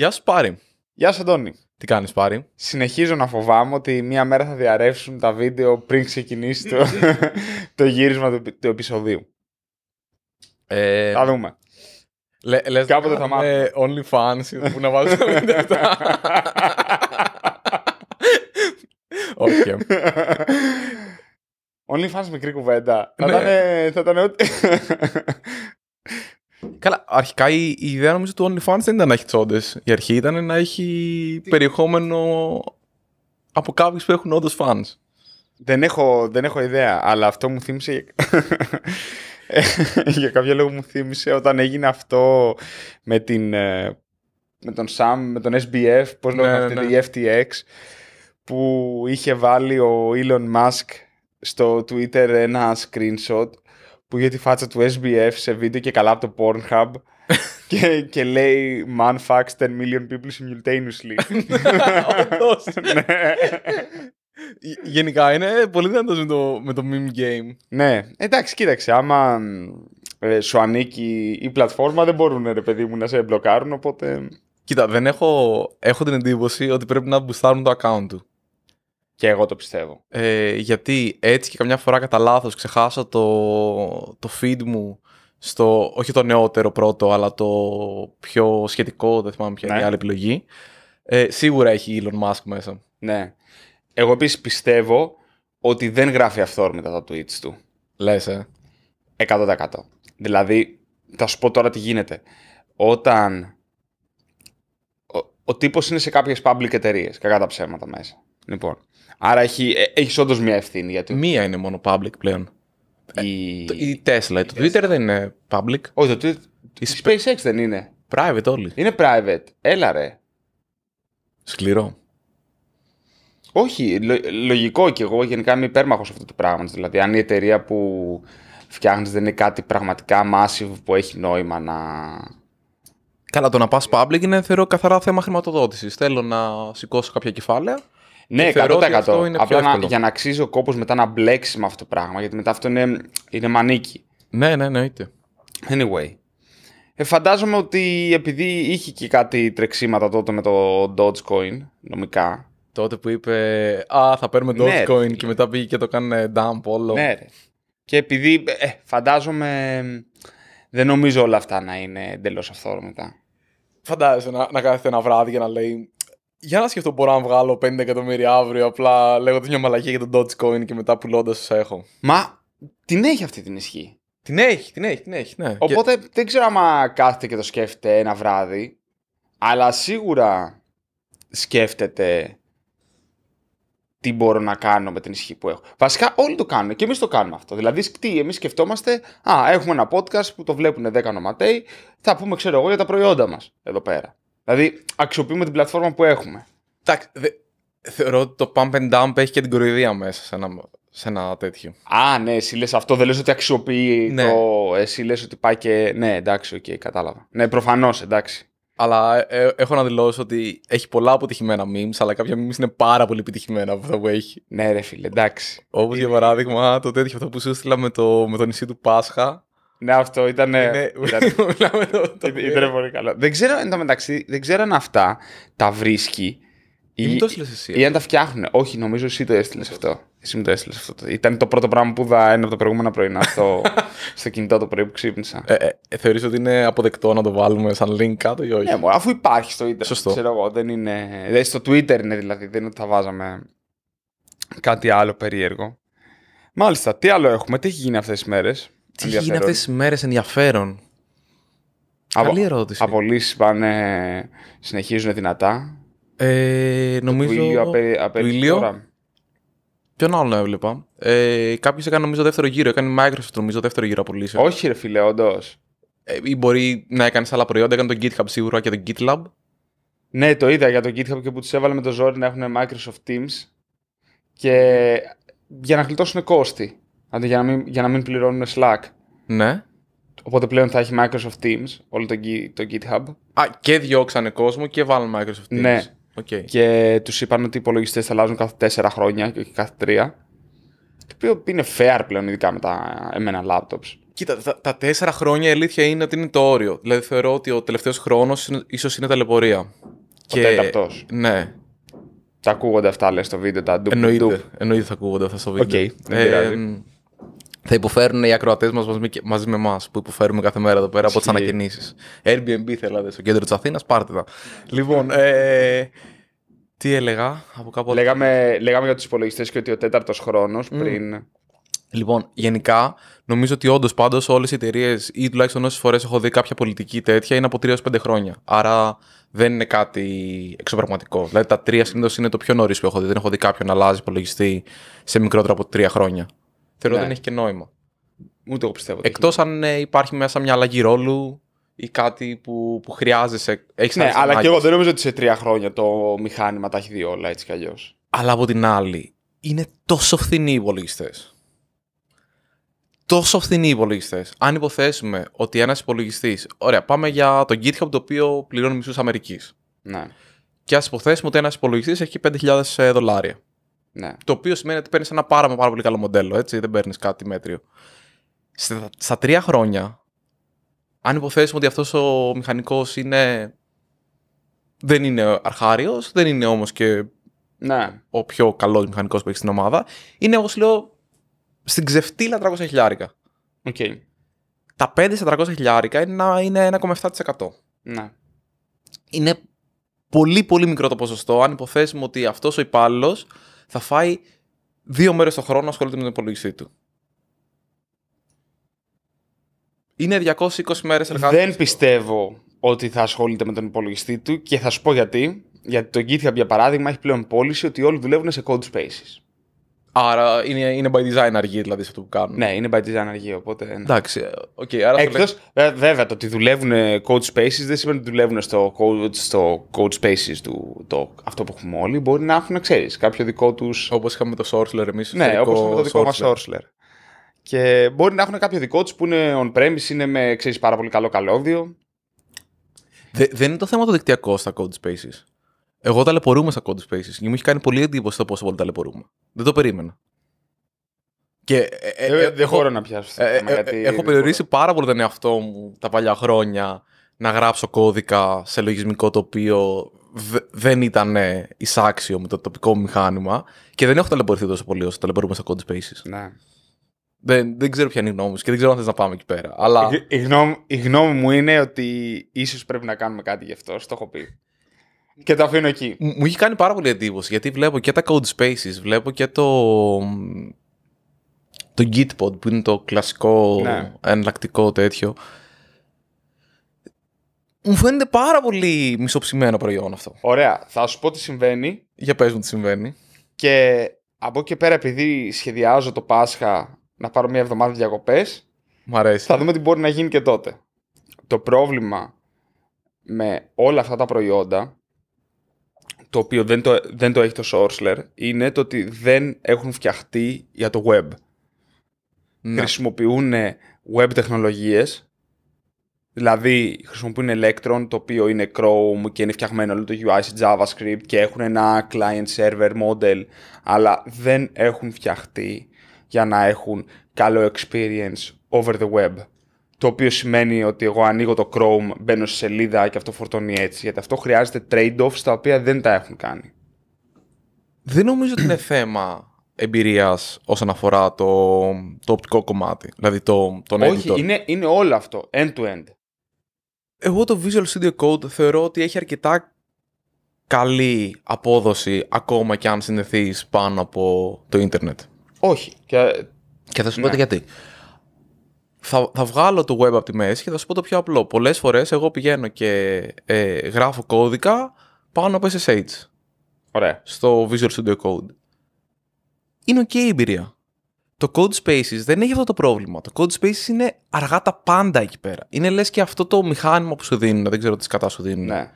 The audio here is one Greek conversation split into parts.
Γεια σου Πάρη. Γεια σου Αντώνη. Τι κάνεις Πάρη. Συνεχίζω να φοβάμαι ότι μία μέρα θα διαρρεύσουν τα βίντεο πριν ξεκινήσει το, γύρισμα του, του επεισοδίου. Ε... Θα δούμε. Λε, λες Κάποτε θα μάθουμε. OnlyFans που να τα βίντεο αυτά. Όχι. OnlyFans μικρή κουβέντα. Θα ήταν... Ναι. Καλά, αρχικά η, ιδέα νομίζω του OnlyFans δεν ήταν να έχει τσόντες. Η αρχή ήταν να έχει Τι... περιεχόμενο από κάποιους που έχουν όντως fans. Δεν έχω, δεν έχω ιδέα, αλλά αυτό μου θύμισε. για κάποιο λόγο μου θύμισε όταν έγινε αυτό με, ε, τον Σαμ, με τον SBF, πώς ναι, λέγεται η FTX, που είχε βάλει ο Elon Musk στο Twitter ένα screenshot που είχε τη φάτσα του SBF σε βίντεο και καλά από το Pornhub και, και λέει «Man fucks 10 million people simultaneously». Όντως. Ναι. Γενικά είναι πολύ δυνατός με το, με το meme game. Ναι. Εντάξει, κοίταξε, άμα ε, σου ανήκει η πλατφόρμα δεν μπορούν ρε παιδί μου να σε μπλοκάρουν, οπότε... Κοίτα, δεν έχω, έχω την εντύπωση ότι πρέπει να μπουστάρουν το account του. Και εγώ το πιστεύω. Ε, γιατί έτσι και καμιά φορά κατά λάθος ξεχάσα το, το feed μου στο, όχι το νεότερο πρώτο, αλλά το πιο σχετικό, δεν θυμάμαι ποια είναι ναι. η άλλη επιλογή. Ε, σίγουρα έχει Elon Musk μέσα. Ναι. Εγώ επίσης πιστεύω ότι δεν γράφει αυθόρμητα τα tweets του. Λες, ε. 100%. Δηλαδή, θα σου πω τώρα τι γίνεται. Όταν ο, ο τύπος είναι σε κάποιες public εταιρείες, κακά τα ψέματα μέσα. Λοιπόν, Άρα έχει, ε, έχεις όντως μια ευθύνη. Γιατί... Μία είναι μόνο public πλέον. Ε, η, Tesla. Η το Twitter δεν είναι public. Όχι, το Twitter. Η SpaceX δεν είναι. Private όλοι. Είναι private. Έλα ρε. Σκληρό. Όχι, λογικό και εγώ γενικά είμαι υπέρμαχος αυτό το πράγμα. Δηλαδή, αν η εταιρεία που φτιάχνεις δεν είναι κάτι πραγματικά massive που έχει νόημα να. Καλά, το να πας public είναι θεωρώ καθαρά θέμα χρηματοδότησης. Θέλω να σηκώσω κάποια κεφάλαια ναι, 100%. Απλά για να αξίζει ο κόπος μετά να μπλέξει με αυτό το πράγμα, γιατί μετά αυτό είναι, είναι μανίκι. Ναι, ναι, είτε. Anyway. Ε, φαντάζομαι ότι επειδή είχε και κάτι τρεξίματα τότε με το Dogecoin, νομικά. Τότε που είπε Α, θα παίρνουμε ναι, Dogecoin και μετά πήγε και το κάνει dump όλο. Ναι, Και επειδή ε, φαντάζομαι δεν νομίζω όλα αυτά να είναι εντελώς αυθόρμητα. Φαντάζεσαι να, να κάθεται ένα βράδυ για να λέει για να σκεφτώ μπορώ να βγάλω 50 εκατομμύρια αύριο απλά λέγοντα μια μαλακία για τον Dogecoin και μετά πουλώντας όσα έχω. Μα την έχει αυτή την ισχύ. Την έχει, την έχει, την έχει. Ναι. Οπότε και... δεν ξέρω άμα κάθεται και το σκέφτεται ένα βράδυ, αλλά σίγουρα σκέφτεται τι μπορώ να κάνω με την ισχύ που έχω. Βασικά όλοι το κάνουν και εμείς το κάνουμε αυτό. Δηλαδή, τι, εμείς σκεφτόμαστε, Α, έχουμε ένα podcast που το βλέπουν 10 νοματέοι θα πούμε, ξέρω εγώ, για τα προϊόντα μας εδώ πέρα. Δηλαδή, αξιοποιούμε την πλατφόρμα που έχουμε. Εντάξει. Θεωρώ ότι το pump and dump έχει και την κοροϊδία μέσα σε ένα, σε ένα τέτοιο. Α, ναι, εσύ λες αυτό. Δεν λες ότι αξιοποιεί ναι. το... Εσύ λες ότι πάει και... Ναι, εντάξει, οκ, okay, κατάλαβα. Ναι, προφανώς, εντάξει. Αλλά ε, ε, έχω να δηλώσω ότι έχει πολλά αποτυχημένα memes, αλλά κάποια memes είναι πάρα πολύ επιτυχημένα από αυτά που έχει. Ναι, ρε φίλε, εντάξει. Όπως για παράδειγμα το τέτοιο αυτό που σου έστειλα με το νησί του Πάσχα, ναι, αυτό ήταν. Ήταν, πολύ καλό. Δεν ξέρω εν δεν ξέρω αν αυτά τα βρίσκει. Ή, εσύ, ή αν ε. τα φτιάχνουν. Όχι, νομίζω εσύ το έστειλες αυτό. Εσύ μου το έστειλες αυτό. Ήταν το πρώτο πράγμα που είδα ένα από τα προηγούμενα πρωινά στο, στο κινητό το πρωί που ξύπνησα. Ε, ε, ε Θεωρείς ότι είναι αποδεκτό να το βάλουμε σαν link κάτω ή όχι. Ναι, αφού υπάρχει στο Twitter. Σωστό. στο Twitter είναι δηλαδή. Δεν είναι ότι θα βάζαμε κάτι άλλο περίεργο. Μάλιστα, τι άλλο έχουμε, τι έχει γίνει αυτές τις μέρες. Τι γίνεται αυτές τις μέρες ενδιαφέρον. Απο... Καλή ερώτηση. Απολύσεις πάνε, συνεχίζουν δυνατά. Ε, νομίζω του ήλιου, απε... απε... ήλιο. Ποιον άλλο έβλεπα. Ε, Κάποιος έκανε νομίζω δεύτερο γύρο. Έκανε Microsoft νομίζω δεύτερο γύρο απολύσεων. Όχι, ρε φίλε, όντως. Ε, ή μπορεί να έκανες άλλα προϊόντα. Έκανε το GitHub σίγουρα και το GitLab. Ναι, το είδα για το GitHub και που τους έβαλε με το ζόρι να έχουν Microsoft Teams. Και για να γλιτώσουν κόστη. Άντε για να μην, για να πληρώνουν Slack. Ναι. Οπότε πλέον θα έχει Microsoft Teams, όλο το, GitHub. Α, και διώξανε κόσμο και βάλουν Microsoft Teams. Ναι. Okay. Και τους είπαν ότι οι υπολογιστές θα αλλάζουν κάθε τέσσερα χρόνια και όχι κάθε 3. Το οποίο είναι fair πλέον, ειδικά με τα εμένα laptops. Κοίτα, τα, τα τέσσερα χρόνια η αλήθεια είναι ότι είναι το όριο. Δηλαδή θεωρώ ότι ο τελευταίος χρόνος ίσως είναι ταλαιπωρία. λεπορία. και... Ναι. Τα ακούγονται αυτά, λες στο βίντεο, τα ντουπ. Εννοείται, εννοείται θα ακούγονται αυτά στο βίντεο. Okay, θα υποφέρουν οι ακροατές μας μαζί με εμάς που υποφέρουμε κάθε μέρα εδώ πέρα από τις ανακαινήσει. Airbnb θέλατε στο κέντρο της Αθήνας, πάρτε τα. λοιπόν, ε, τι έλεγα από κάπου λέγαμε, λέγαμε για τους υπολογιστές και ότι ο τέταρτος χρόνος πριν. Λοιπόν, γενικά, νομίζω ότι όντως πάντως όλες οι εταιρείες ή τουλάχιστον όσες φορές έχω δει κάποια πολιτική τέτοια είναι από 3 5 χρόνια. Άρα δεν είναι κάτι εξωπραγματικό. Δηλαδή τα τρία συνήθως είναι το πιο νωρίς που έχω δει. Δεν έχω δει κάποιον να αλλάζει υπολογιστή σε μικρότερα από 3 χρόνια. Θεωρώ ότι ναι. δεν έχει και νόημα. Ούτε εγώ πιστεύω. Εκτό αν ε, υπάρχει μέσα μια αλλαγή ρόλου ή κάτι που, που χρειάζεσαι. Έχεις ναι, αλλά και εγώ δεν νομίζω ότι σε τρία χρόνια το μηχάνημα τα έχει δει όλα έτσι κι αλλιώς. Αλλά από την άλλη, είναι τόσο φθηνοί οι υπολογιστές. Τόσο φθηνοί οι υπολογιστές. Αν υποθέσουμε ότι ένας υπολογιστής. Ωραία, πάμε για το GitHub το οποίο πληρώνει μισούς Αμερικής. Ναι. Και ας υποθέσουμε ότι ένας υπολογιστής έχει 5.000 ε, δολάρια. Ναι. Το οποίο σημαίνει ότι παίρνεις ένα πάρα, πάρα πολύ καλό μοντέλο, έτσι, δεν παίρνεις κάτι μέτριο. Στα, στα τρία χρόνια, αν υποθέσουμε ότι αυτός ο μηχανικός είναι. Δεν είναι αρχάριος, δεν είναι όμως και ναι. ο πιο καλός μηχανικός που έχεις στην ομάδα. Είναι, όπως λέω, στην ξεφτύλα 300 χιλιάρικα. Okay. Τα 5 στα χιλιάρικα είναι 1,7%. Ναι. Είναι πολύ πολύ μικρό το ποσοστό. Αν υποθέσουμε ότι αυτός ο υπάλληλος θα φάει δύο μέρες το χρόνο να ασχολείται με τον υπολογιστή του. Είναι 220 μέρε εργασία. Δεν πιστεύω ότι θα ασχολείται με τον υπολογιστή του και θα σου πω γιατί. Γιατί το GitHub, για παράδειγμα, έχει πλέον πώληση ότι όλοι δουλεύουν σε code spaces. Άρα είναι, είναι by design αργή δηλαδή σε αυτό που κάνουν. Ναι, είναι by design αργή, οπότε... Ναι. Εντάξει, okay, άρα... Εκτός, βέβαια, το ότι δουλεύουν code spaces δεν σημαίνει ότι δουλεύουν στο code, στο spaces του, αυτό που έχουμε όλοι. Μπορεί να έχουν, ξέρεις κάποιο δικό τους. Όπως είχαμε το Sorsler εμείς. Ναι, όπως είχαμε το δικό μας. Sorsler. Και μπορεί να έχουν κάποιο δικό τους που είναι on-premise, είναι με, ξέρεις, πάρα πολύ καλό καλώδιο. Δε, δεν είναι το θέμα το δικτυακό στα code spaces. Εγώ ταλαιπωρούμε στα Code Spaces και μου έχει κάνει πολύ εντύπωση το πόσο πολύ ταλαιπωρούμε. Δεν το περίμενα. Και, ε, ε, ε, ε δεν χώρο να πιάσω. Ε, έχω περιορίσει πάρα πολύ τον εαυτό μου τα παλιά χρόνια να γράψω κώδικα σε λογισμικό το οποίο δεν ήταν εισάξιο με το τοπικό μου μηχάνημα και δεν έχω ταλαιπωρηθεί τόσο πολύ όσο ταλαιπωρούμε στα Code Spaces. Ναι. Δεν, δεν ξέρω ποια είναι η γνώμη μου και δεν ξέρω αν θες να πάμε εκεί πέρα. Αλλά... Η, η, γνώμη, μου είναι ότι ίσως πρέπει να κάνουμε κάτι γι' αυτό, το έχω πει. Και τα αφήνω εκεί. Μου είχε κάνει πάρα πολύ εντύπωση γιατί βλέπω και τα code spaces, βλέπω και το. Το Gitpod που είναι το κλασικό ναι. εναλλακτικό τέτοιο. Μου φαίνεται πάρα πολύ μισοψημένο προϊόν αυτό. Ωραία. Θα σου πω τι συμβαίνει. Για πες μου τι συμβαίνει. Και από εκεί πέρα, επειδή σχεδιάζω το Πάσχα να πάρω μια εβδομάδα διακοπές. Μ' αρέσει. Θα δούμε τι μπορεί να γίνει και τότε. Το πρόβλημα με όλα αυτά τα προϊόντα το οποίο δεν το, δεν το έχει το Sourceler είναι το ότι δεν έχουν φτιαχτεί για το web. Χρησιμοποιούν web τεχνολογίες Δηλαδή χρησιμοποιούν Electron το οποίο είναι Chrome και είναι φτιαγμένο όλο το UI σε JavaScript και έχουν ένα client server model αλλά δεν έχουν φτιαχτεί για να έχουν καλό experience over the web το οποίο σημαίνει ότι εγώ ανοίγω το Chrome, μπαίνω στη σε σελίδα και αυτό φορτώνει έτσι. Γιατί αυτό χρειάζεται trade-offs τα οποία δεν τα έχουν κάνει. Δεν νομίζω ότι είναι θέμα εμπειρίας όσον αφορά το, το οπτικό κομμάτι. Δηλαδή το, τον Όχι, editor. είναι, είναι όλο αυτό. End-to-end. Εγώ το Visual Studio Code θεωρώ ότι έχει αρκετά καλή απόδοση ακόμα και αν συνδεθείς πάνω από το ίντερνετ. Όχι. Και, θα σου πω ναι. γιατί θα, θα βγάλω το web από τη μέση και θα σου πω το πιο απλό. Πολλές φορές εγώ πηγαίνω και ε, γράφω κώδικα πάνω από SSH. Ωραία. Στο Visual Studio Code. Είναι ok η εμπειρία. Το Code Spaces δεν έχει αυτό το πρόβλημα. Το Code Spaces είναι αργά τα πάντα εκεί πέρα. Είναι λες και αυτό το μηχάνημα που σου δίνουν. Δεν ξέρω τι κατά σου δίνουν. Ναι.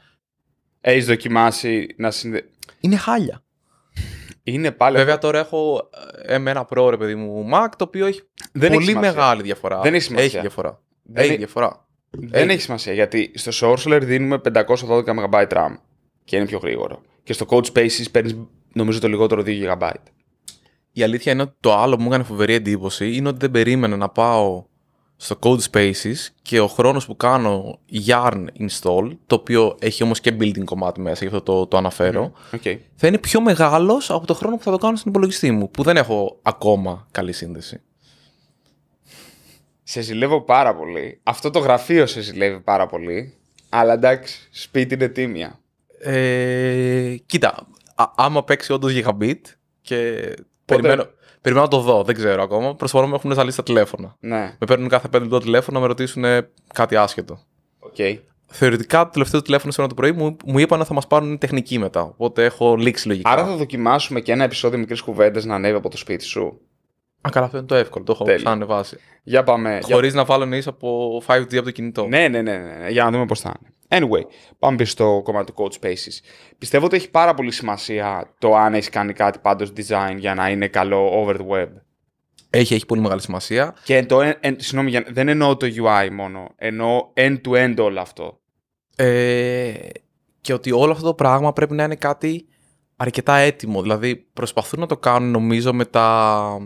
Έχει δοκιμάσει να συνδέει Είναι χάλια. Είναι πάλι. Βέβαια, τώρα έχω ε, ένα Pro, ρε παιδί μου, Mac, το οποίο έχει δεν πολύ μεγάλη διαφορά. Δεν έχει σημασία. Έχει διαφορά. Δεν έχει διαφορά. Δεν, έχει σημασία γιατί στο Sorcerer δίνουμε 512 MB RAM και είναι πιο γρήγορο. Και στο Code Spaces παίρνεις νομίζω το λιγότερο 2 GB. Η αλήθεια είναι ότι το άλλο που μου έκανε φοβερή εντύπωση είναι ότι δεν περίμενα να πάω στο Code Spaces και ο χρόνος που κάνω yarn install, το οποίο έχει όμως και building κομμάτι μέσα, γι' αυτό το, το αναφέρω, okay. θα είναι πιο μεγάλος από το χρόνο που θα το κάνω στον υπολογιστή μου, που δεν έχω ακόμα καλή σύνδεση. Σε ζηλεύω πάρα πολύ. Αυτό το γραφείο σε ζηλεύει πάρα πολύ. Αλλά εντάξει, σπίτι είναι τίμια. Ε, κοίτα, άμα παίξει όντως Gigabit και Πότε... περιμένω, Περιμένω να το δω, δεν ξέρω ακόμα. Προσπαθώ να έχουν ζαλίσει τα τηλέφωνα. Ναι. Με παίρνουν κάθε πέντε λεπτό τηλέφωνα να με ρωτήσουν κάτι άσχετο. Okay. Θεωρητικά το τελευταίο τηλέφωνο σήμερα το πρωί μου, μου είπαν ότι θα μας πάρουν τεχνική μετά. Οπότε έχω λήξει λογικά. Άρα θα δοκιμάσουμε και ένα επεισόδιο μικρής κουβέντας να ανέβει από το σπίτι σου. Α, καλά, αυτό είναι το εύκολο. Το έχω Τέλει. ανεβάσει. Για πάμε. Χωρί για... να βάλω νη από 5G από το κινητό. Ναι, ναι, ναι, ναι. ναι για να δούμε πώς θα είναι. Anyway, πάμε στο κομμάτι του Code Spaces. Πιστεύω ότι έχει πάρα πολύ σημασία το αν έχεις κάνει κάτι πάντως design για να είναι καλό over the web. Έχει, έχει πολύ μεγάλη σημασία. Και το, εν, εν, συγγνώμη, δεν εννοώ το UI μόνο. Εννοώ end-to-end όλο αυτό. Ε, και ότι όλο αυτό το πράγμα πρέπει να είναι κάτι αρκετά έτοιμο. Δηλαδή προσπαθούν να το κάνουν νομίζω με τα,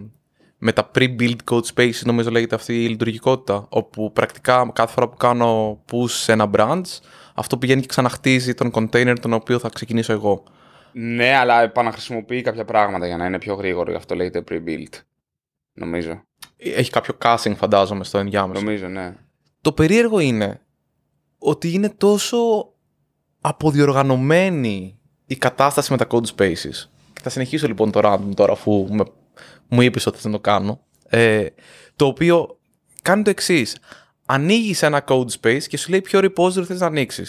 με τα pre-built code spaces, νομίζω λέγεται αυτή η λειτουργικότητα, όπου πρακτικά κάθε φορά που κάνω push σε ένα branch, αυτό πηγαίνει και ξαναχτίζει τον container τον οποίο θα ξεκινήσω εγώ. Ναι, αλλά επαναχρησιμοποιεί κάποια πράγματα για να είναι πιο γρήγορο, γι' αυτό λέγεται pre-built. Νομίζω. Έχει κάποιο casting, φαντάζομαι, στο ενδιάμεσο. Νομίζω, ναι. Το περίεργο είναι ότι είναι τόσο αποδιοργανωμένη η κατάσταση με τα code spaces. Και θα συνεχίσω λοιπόν το random τώρα, αφού με, μου είπες ότι θα το κάνω. Ε, το οποίο κάνει το εξής ανοίγεις ένα code space και σου λέει ποιο repository θες να ανοίξεις.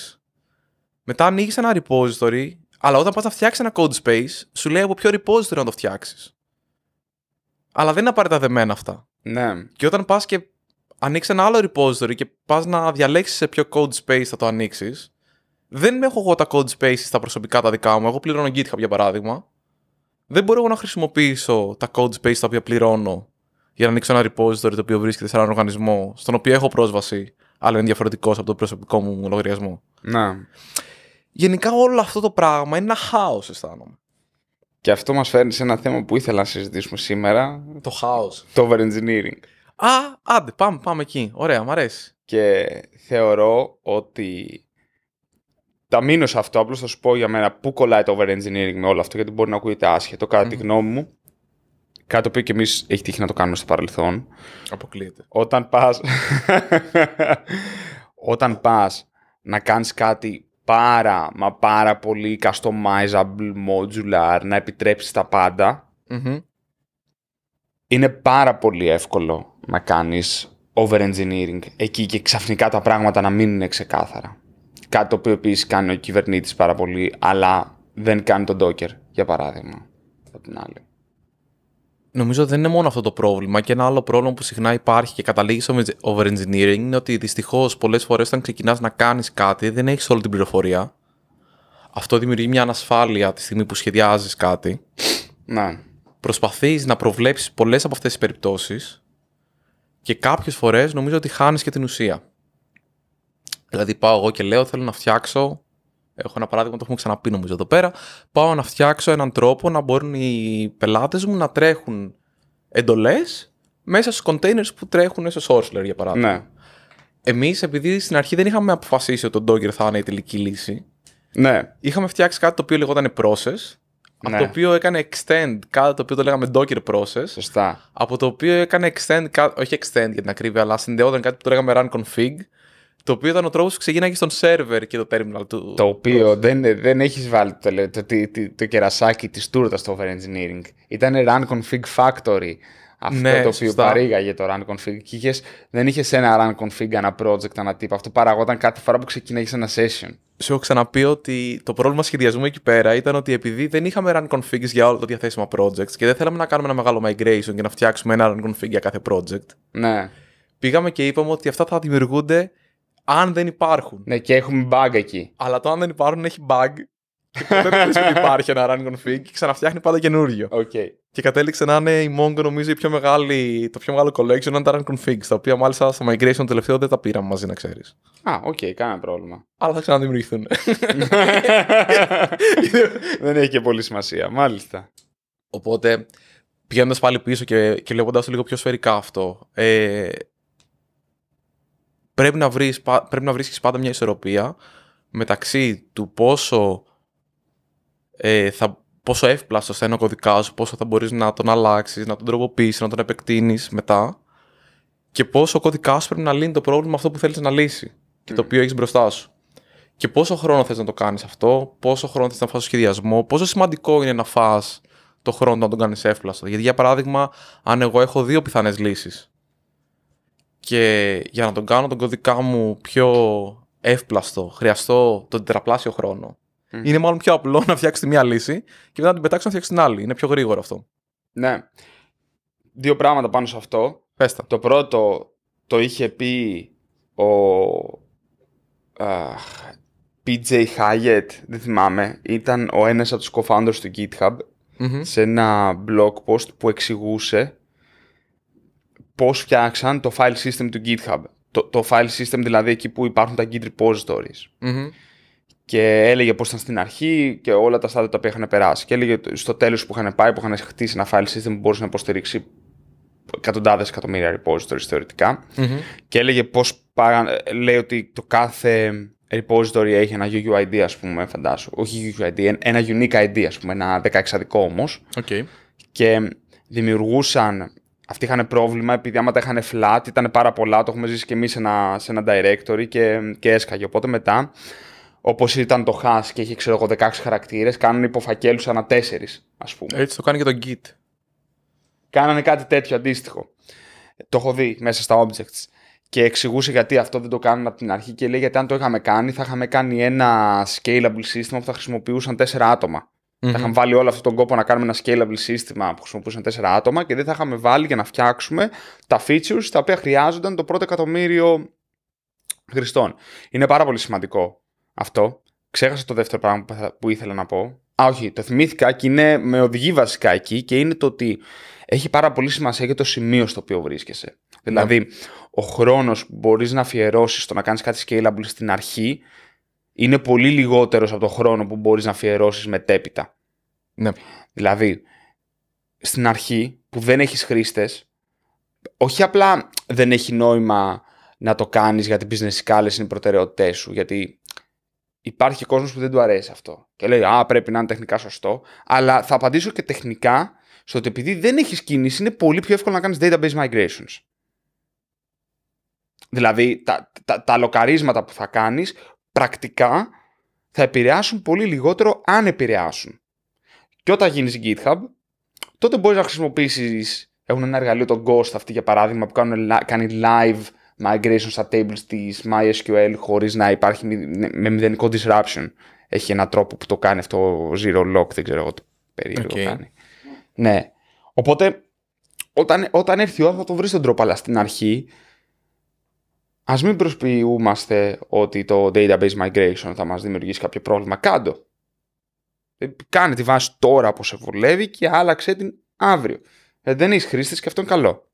Μετά ανοίγεις ένα repository, αλλά όταν πας να φτιάξεις ένα code space, σου λέει από ποιο repository να το φτιάξεις. Αλλά δεν είναι απαραίτητα δεμένα αυτά. Ναι. Και όταν πας και ανοίξεις ένα άλλο repository και πας να διαλέξεις σε ποιο code space θα το ανοίξεις, δεν έχω εγώ τα code spaces στα προσωπικά τα δικά μου. Εγώ πληρώνω GitHub για παράδειγμα. Δεν μπορώ εγώ να χρησιμοποιήσω τα code space τα οποία πληρώνω για να ανοίξω ένα repository το οποίο βρίσκεται σε έναν οργανισμό στον οποίο έχω πρόσβαση, αλλά είναι διαφορετικός από τον προσωπικό μου λογαριασμό. Να. Γενικά όλο αυτό το πράγμα είναι ένα χάος, αισθάνομαι. Και αυτό μας φέρνει σε ένα θέμα που ήθελα να συζητήσουμε σήμερα. Το χάος. Το overengineering. Α, άντε, πάμε, πάμε εκεί. Ωραία, μου αρέσει. Και θεωρώ ότι. Τα μείνω σε αυτό. Απλώς θα σου πω για μένα πού κολλάει το overengineering με όλο αυτό, γιατί μπορεί να ακούγεται άσχετο, κατά mm-hmm. τη γνώμη μου. Κάτι το οποίο και εμείς έχει τύχει να το κάνουμε στο παρελθόν. Αποκλείεται. Όταν πας. όταν πας να κάνεις κάτι πάρα μα πάρα πολύ customizable, modular, να επιτρέψεις τα παντα Είναι πάρα πολύ εύκολο να κάνεις over-engineering εκεί και ξαφνικά τα πράγματα να μην είναι ξεκάθαρα. Κάτι το οποίο επίσης κάνει ο κυβερνήτης πάρα πολύ, αλλά δεν κάνει τον Docker, για παράδειγμα, από την άλλη νομίζω δεν είναι μόνο αυτό το πρόβλημα. Και ένα άλλο πρόβλημα που συχνά υπάρχει και καταλήγεις στο overengineering είναι ότι δυστυχώς πολλές φορές όταν ξεκινάς να κάνεις κάτι δεν έχεις όλη την πληροφορία. Αυτό δημιουργεί μια ανασφάλεια τη στιγμή που σχεδιάζεις κάτι. Ναι. Προσπαθείς να προβλέψεις πολλές από αυτές τις περιπτώσεις και κάποιες φορές νομίζω ότι χάνεις και την ουσία. Δηλαδή, πάω εγώ και λέω: Θέλω να φτιάξω Έχω ένα παράδειγμα, το έχουμε ξαναπεί νομίζω εδώ πέρα. Πάω να φτιάξω έναν τρόπο να μπορούν οι πελάτες μου να τρέχουν εντολές μέσα στους containers που τρέχουν στο Sourceler, για παράδειγμα. Ναι. Εμείς, επειδή στην αρχή δεν είχαμε αποφασίσει ότι το Docker θα είναι η τελική λύση, ναι. είχαμε φτιάξει κάτι το οποίο λεγόταν process. Ναι. το οποίο έκανε extend κάτι το οποίο το λέγαμε Docker process. Σωστά. Από το οποίο έκανε extend, όχι extend για την ακρίβεια, αλλά συνδεόταν κάτι που το λέγαμε run config. Το οποίο ήταν ο τρόπος που ξεκίναγε στον σερβερ και το terminal του. Το οποίο δεν, δεν έχεις βάλει το, το, κερασάκι της τούρτα στο over engineering. Ήταν run config factory. Αυτό ναι, το οποίο παρήγαγε το run config. Και δεν είχες ένα run config, ένα project, ένα τύπο. Αυτό παραγόταν κάθε φορά που ξεκινάγες ένα session. Σου έχω ξαναπεί ότι το πρόβλημα σχεδιασμού εκεί πέρα ήταν ότι επειδή δεν είχαμε run configs για όλα τα διαθέσιμα projects και δεν θέλαμε να κάνουμε ένα μεγάλο migration και να φτιάξουμε ένα run config για κάθε project. Ναι. Πήγαμε και είπαμε ότι αυτά θα δημιουργούνται αν δεν υπάρχουν. Ναι, και έχουμε bug εκεί. Αλλά το αν δεν υπάρχουν έχει bug. Και ποτέ δεν ξέρεις ότι υπάρχει ένα run config και ξαναφτιάχνει πάντα καινούριο. Okay. Και κατέληξε να είναι η Mongo νομίζω η πιο μεγάλη, το πιο μεγάλο collection ήταν τα run τα οποία μάλιστα στο migration το τελευταίο δεν τα πήραμε μαζί να ξέρεις. Α, οκ, okay, κανένα πρόβλημα. Αλλά θα ξαναδημιουργηθούν. δεν έχει και πολύ σημασία, μάλιστα. Οπότε, πηγαίνοντας πάλι πίσω και, και λέγοντα το λίγο πιο σφαιρικά αυτό, ε, πρέπει να, βρεις, πρέπει να βρίσκεις πάντα μια ισορροπία μεταξύ του πόσο, ε, θα, πόσο εύπλαστος θα είναι ο κωδικάς σου, πόσο θα μπορείς να τον αλλάξεις, να τον τροποποιήσεις, να τον επεκτείνεις μετά και πόσο ο κωδικάς σου πρέπει να λύνει το πρόβλημα αυτό που θέλεις να λύσει και το οποίο έχεις μπροστά σου. Και πόσο χρόνο θες να το κάνεις αυτό, πόσο χρόνο θες να φας σχεδιασμό, πόσο σημαντικό είναι να φας το χρόνο να τον κάνεις εύπλαστο. Γιατί για παράδειγμα, αν εγώ έχω δύο πιθανές λύσεις και για να τον κάνω τον κωδικά μου πιο εύπλαστο, χρειαστώ τον τετραπλάσιο χρόνο. Είναι μάλλον πιο απλό να φτιάξεις τη μία λύση και μετά να την πετάξεις να φτιάξεις την άλλη. Είναι πιο γρήγορο αυτό. Ναι. Δύο πράγματα πάνω σε αυτό. Πέστα. Το πρώτο το είχε πει ο uh, PJ Hyatt, δεν θυμάμαι. Ήταν ο ένας από τους co-founders του GitHub σε ένα blog post που εξηγούσε πώς φτιάξαν το file system του GitHub. Το, το file system δηλαδή εκεί που υπάρχουν τα Git repositories. mm Και έλεγε πώς ήταν στην αρχή και όλα τα στάδια τα οποία είχαν περάσει. Και έλεγε στο τέλος που είχαν πάει, που είχαν χτίσει ένα file system που μπορούσε να υποστηρίξει εκατοντάδες εκατομμύρια repositories θεωρητικά. Mm-hmm. Και έλεγε πώς πάγαν. Λέει ότι το κάθε repository έχει ένα UUID, ας πούμε, φαντάσου. Όχι UUID, ένα unique ID, ας πούμε, ένα δεκαεξαδικό, όμως. όμω. Okay. Και δημιουργούσαν αυτοί είχαν πρόβλημα επειδή άμα τα είχαν flat ήταν πάρα πολλά, το έχουμε ζήσει και εμείς σε ένα, σε ένα directory και, και έσκαγε. Οπότε μετά, όπως ήταν το hash και είχε ξέρω 16 χαρακτήρες, κάνουν υποφακέλους ανά 4 ας πούμε. Έτσι το κάνει και το git. Κάνανε κάτι τέτοιο αντίστοιχο. Το έχω δει μέσα στα objects. Και εξηγούσε γιατί αυτό δεν το κάνουν από την αρχή και λέει γιατί αν το είχαμε κάνει θα είχαμε κάνει ένα scalable σύστημα που θα χρησιμοποιούσαν τέσσερα άτομα. Θα είχαμε βάλει όλο αυτόν τον κόπο να κάνουμε ένα scalable σύστημα που χρησιμοποιούσαν τέσσερα άτομα και δεν θα είχαμε βάλει για να φτιάξουμε τα features τα οποία χρειάζονταν το πρώτο εκατομμύριο χρηστών. Είναι πάρα πολύ σημαντικό αυτό. Ξέχασα το δεύτερο πράγμα που, ήθελα να πω. Α, όχι, το θυμήθηκα και είναι, με οδηγεί βασικά εκεί και είναι το ότι έχει πάρα πολύ σημασία και το σημείο στο οποίο βρίσκεσαι. Ναι. Δηλαδή, ο χρόνος που μπορείς να αφιερώσεις στο να κάνεις κάτι scalable στην αρχή είναι πολύ λιγότερος από το χρόνο που μπορείς να αφιερώσεις μετέπειτα. Ναι. Δηλαδή, στην αρχή που δεν έχεις χρήστες όχι απλά δεν έχει νόημα να το κάνεις γιατί business κάλες είναι οι προτεραιότητές σου, γιατί υπάρχει κόσμος που δεν του αρέσει αυτό και λέει «Α, πρέπει να είναι τεχνικά σωστό», αλλά θα απαντήσω και τεχνικά στο ότι επειδή δεν έχεις κίνηση είναι πολύ πιο εύκολο να κάνεις database migrations. Δηλαδή, τα, τα, τα λοκαρίσματα που θα κάνεις πρακτικά θα επηρεάσουν πολύ λιγότερο αν επηρεάσουν και όταν γίνεις GitHub, τότε μπορείς να χρησιμοποιήσεις. Έχουν ένα εργαλείο, το Ghost, αυτή για παράδειγμα, που κάνουν, κάνει live migration στα tables της MySQL χωρίς να υπάρχει ναι, με μηδενικό disruption. Έχει έναν τρόπο που το κάνει αυτό, zero lock, δεν ξέρω εγώ τι περίεργο κάνει. Ναι. Οπότε, όταν, όταν έρθει η ώρα θα το βρεις τον τρόπο, αλλά στην αρχή. Ας μην προσποιούμαστε ότι το database migration θα μας δημιουργήσει κάποιο πρόβλημα. Κάντο. Ε, κάνε τη βάση τώρα που σε βολεύει και άλλαξε την αύριο. Ε, δεν έχεις χρήστη και αυτό είναι καλό.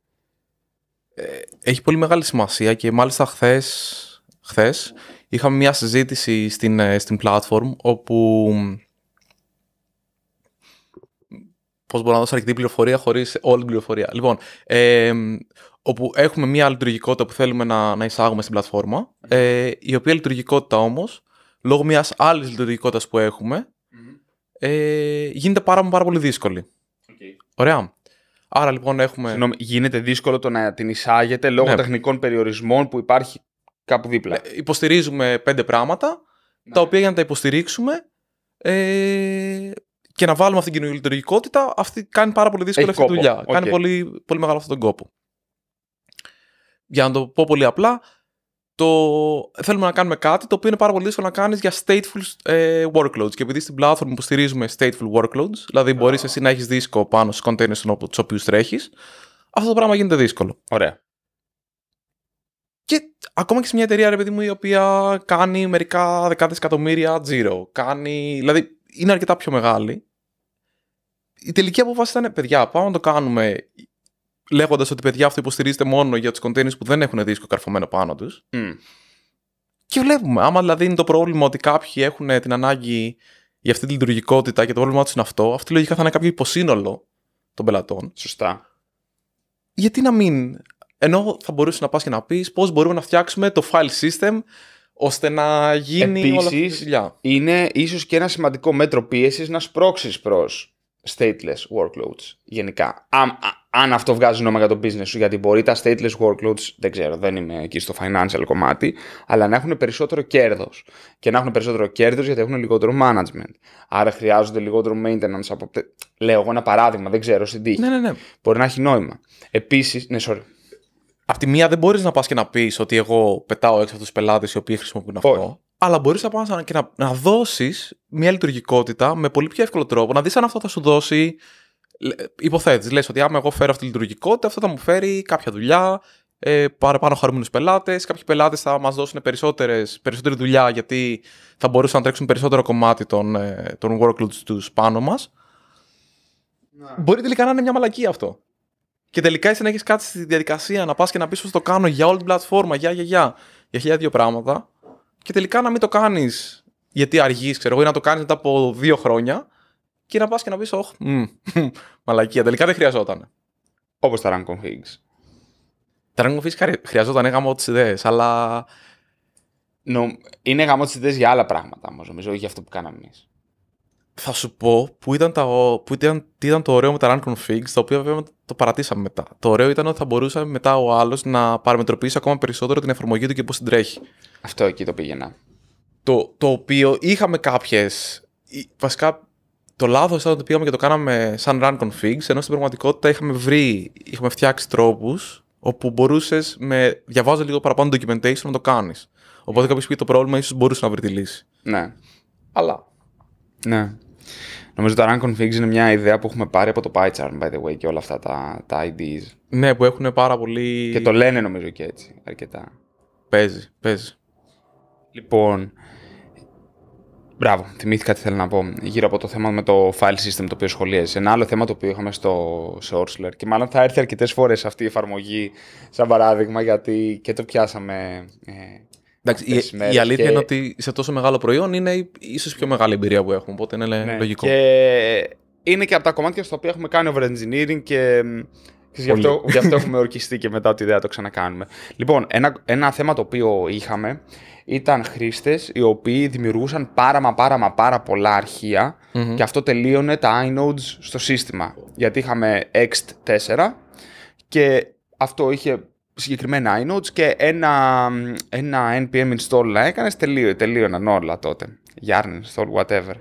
Ε, έχει πολύ μεγάλη σημασία και μάλιστα χθες χθες, είχαμε μια συζήτηση στην, στην platform όπου πώς μπορώ να δώσω αρκετή πληροφορία χωρίς όλη την πληροφορία. Λοιπόν, όπου έχουμε μια λειτουργικότητα που θέλουμε να, να εισάγουμε στην πλατφόρμα, ε, η οποία λειτουργικότητα όμως, λόγω μιας άλλης λειτουργικότητας που έχουμε, ε, γίνεται πάρα, πάρα πολύ δύσκολη. Okay. Ωραία. Άρα λοιπόν έχουμε. γίνεται δύσκολο το να την εισάγετε λόγω ναι. τεχνικών περιορισμών που υπάρχει κάπου δίπλα. Ε, υποστηρίζουμε πέντε πράγματα, ναι. τα οποία για να τα υποστηρίξουμε ε, και να βάλουμε αυτή την λειτουργικότητα αυτή κάνει πάρα πολύ δύσκολη αυτή τη δουλειά. Κάνει πολύ, πολύ μεγάλο αυτόν τον κόπο. Για να το πω πολύ απλά, το θέλουμε να κάνουμε κάτι το οποίο είναι πάρα πολύ δύσκολο να κάνεις για stateful ε, workloads και επειδή στην platform που στηρίζουμε stateful workloads, δηλαδή oh. μπορείς εσύ να έχεις δίσκο πάνω στους containers του οποίους τρέχεις, αυτό το πράγμα γίνεται δύσκολο. Ωραία. Και ακόμα και σε μια εταιρεία, ρε παιδί μου, η οποία κάνει μερικά δεκάδες εκατομμύρια τζίρο, κάνει, δηλαδή είναι αρκετά πιο μεγάλη, η τελική απόφαση ήταν, «Ε, παιδιά, πάμε να το κάνουμε λέγοντας ότι παιδιά αυτό υποστηρίζεται μόνο για τους κοντέινε που δεν έχουν δίσκο καρφωμένο πάνω τους. Mm. Και βλέπουμε. Άμα δηλαδή είναι το πρόβλημα ότι κάποιοι έχουν την ανάγκη για αυτή τη λειτουργικότητα και το πρόβλημά τους είναι αυτό, αυτή λογικά θα είναι κάποιο υποσύνολο των πελατών. Σωστά. Γιατί να μην. Ενώ θα μπορούσε να πας και να πεις πώς μπορούμε να φτιάξουμε το file system ώστε να γίνει Επίσης, όλα αυτή τη δουλειά. Είναι ίσως και ένα σημαντικό μέτρο πίεσης να σπρώξεις προς stateless workloads γενικά. Α, α, αν αυτό βγάζει νόημα για το business σου, γιατί μπορεί τα stateless workloads, δεν ξέρω, δεν είμαι εκεί στο financial κομμάτι, αλλά να έχουν περισσότερο κέρδος. Και να έχουν περισσότερο κέρδος γιατί έχουν λιγότερο management. Άρα χρειάζονται λιγότερο maintenance από. Λέω εγώ ένα παράδειγμα, δεν ξέρω στην τύχη. Ναι, ναι, ναι. Μπορεί να έχει νόημα. Επίσης. Ναι, sorry. Απ' τη μία δεν μπορείς να πας και να πεις ότι εγώ πετάω έξω από τους πελάτες οι οποίοι χρησιμοποιούν αυτό. Αλλά μπορείς να πας και να, να δώσεις μια λειτουργικότητα με πολύ πιο εύκολο τρόπο, να δεις αν αυτό θα σου δώσει υποθέτεις, λες ότι άμα εγώ φέρω αυτή τη λειτουργικότητα, αυτό θα μου φέρει κάποια δουλειά, ε, παραπάνω χαρούμενους πελάτες. Κάποιοι πελάτες θα μας δώσουν περισσότερες, περισσότερη δουλειά γιατί θα μπορούσαν να τρέξουν περισσότερο κομμάτι των, ε, των workloads τους πάνω μας. Ναι. Μπορεί τελικά να είναι μια μαλακή αυτό. Και τελικά εσύ να έχεις κάτι στη διαδικασία να πας και να πεις ότι το κάνω για όλη την πλατφόρμα, για, για, για, για χιλιάδε δύο πράγματα. Και τελικά να μην το κάνεις γιατί αργείς, ξέρω εγώ, ή να το κάνεις μετά από δύο χρόνια και να πας και να πεις, Ωχ, mm, μαλακία. Τελικά δεν χρειαζόταν. Όπως τα Ranko figs Τα Ranko figs χρειαζόταν γάμο τις ιδέες, αλλά. No, είναι γάμο ιδέες για άλλα πράγματα όμως, νομίζω, όχι για αυτό που κάναμε εμείς. Θα σου πω που ήταν, τα, που ήταν, τι ήταν το ωραίο με τα Ranko figs το οποίο βέβαια το παρατήσαμε μετά. Το ωραίο ήταν ότι θα μπορούσαμε μετά ο άλλος να παραμετροποιήσει ακόμα περισσότερο την εφαρμογή του και πώς την τρέχει. Αυτό εκεί το πήγαινα. Το, το οποίο είχαμε κάποιες. Βασικά το λάθος ήταν ότι πήγαμε και το κάναμε σαν run configs, ενώ στην πραγματικότητα είχαμε βρει, είχαμε φτιάξει τρόπους όπου μπορούσες με διαβάζω λίγο παραπάνω documentation να το κάνεις. Οπότε κάποιος πήγε το πρόβλημα, ίσως μπορούσε να βρει τη λύση. Ναι. Αλλά. Ναι. Νομίζω τα run configs είναι μια ιδέα που έχουμε πάρει από το PyCharm, by the way, και όλα αυτά τα, τα IDs. Ναι, που έχουν πάρα πολύ. Και το λένε νομίζω και έτσι αρκετά. Παίζει, παίζει. Λοιπόν, Μπράβο, θυμήθηκα τι θέλω να πω γύρω από το θέμα με το file system το οποίο σχολίαζε. Ένα άλλο θέμα το οποίο είχαμε στο σε και μάλλον θα έρθει αρκετές φορές αυτή η εφαρμογή, σαν παράδειγμα, γιατί και το πιάσαμε. Ε, Εντάξει, η, η, αλήθεια είναι ότι σε τόσο μεγάλο προϊόν είναι ίσως πιο μεγάλη εμπειρία που έχουμε. Οπότε είναι ναι, λογικό. Και είναι και από τα κομμάτια στα οποία έχουμε κάνει over engineering και Γι αυτό, γι' αυτό, έχουμε ορκιστεί και μετά ότι ιδέα το ξανακάνουμε. Λοιπόν, ένα, ένα θέμα το οποίο είχαμε ήταν χρήστες οι οποίοι δημιουργούσαν πάρα μα πάρα μα πάρα πολλά και αυτό τελείωνε τα iNodes στο σύστημα. Γιατί είχαμε Ext4 και αυτό είχε συγκεκριμένα iNodes και ένα, ένα NPM install να έκανες, τελείω, τελείωναν όλα τότε. Yarn install, whatever.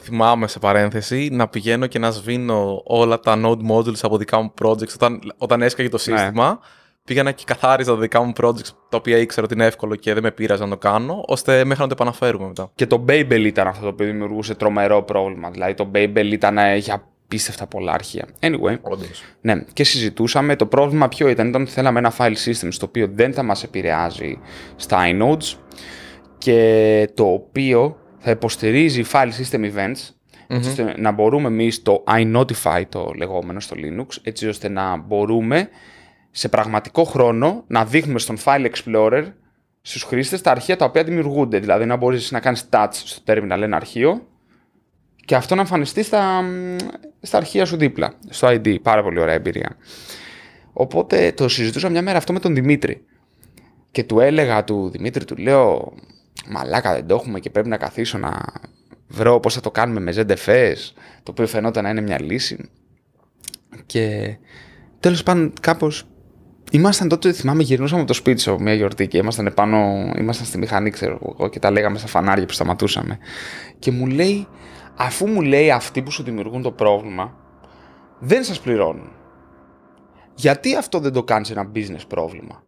Θυμάμαι σε παρένθεση να πηγαίνω και να σβήνω όλα τα node modules από δικά μου projects όταν, όταν έσκαγε το ναι. σύστημα πήγαινα και καθάριζα τα δικά μου projects τα οποία ήξερα ότι είναι εύκολο και δεν με πείραζε να το κάνω, ώστε μέχρι να το επαναφέρουμε μετά. Και το Babel ήταν αυτό το οποίο δημιουργούσε τρομερό πρόβλημα. Δηλαδή το Babel ήταν ε, για πίστευτα πολλά αρχεία. Anyway, Όντως. ναι, και συζητούσαμε το πρόβλημα ποιο ήταν, ήταν ότι θέλαμε ένα file system στο οποίο δεν θα μας επηρεάζει στα iNodes και το οποίο θα υποστηρίζει file system events έτσι να μπορούμε εμείς το iNotify το λεγόμενο στο Linux, έτσι ώστε να μπορούμε σε πραγματικό χρόνο να δείχνουμε στον File Explorer στους χρήστες τα αρχεία τα οποία δημιουργούνται. Δηλαδή να μπορείς να κάνεις touch στο terminal ένα αρχείο και αυτό να εμφανιστεί στα, στα αρχεία σου δίπλα, στο ID. Πάρα πολύ ωραία εμπειρία. Οπότε το συζητούσα μια μέρα αυτό με τον Δημήτρη. Και του έλεγα του Δημήτρη, του λέω «Μαλάκα δεν το έχουμε και πρέπει να καθίσω να βρω πώς θα το κάνουμε με ZFS», το οποίο φαινόταν να είναι μια λύση. Και τέλος πάντων κάπως Ήμασταν τότε, θυμάμαι, γυρνούσαμε από το σπίτι σου μια γιορτή και ήμασταν επάνω, ήμασταν στη μηχανή, ξέρω εγώ, και τα λέγαμε στα φανάρια που σταματούσαμε. Και μου λέει, αφού μου λέει αυτοί που σου δημιουργούν το πρόβλημα, δεν σας πληρώνουν. Γιατί αυτό δεν το κάνεις ένα business πρόβλημα.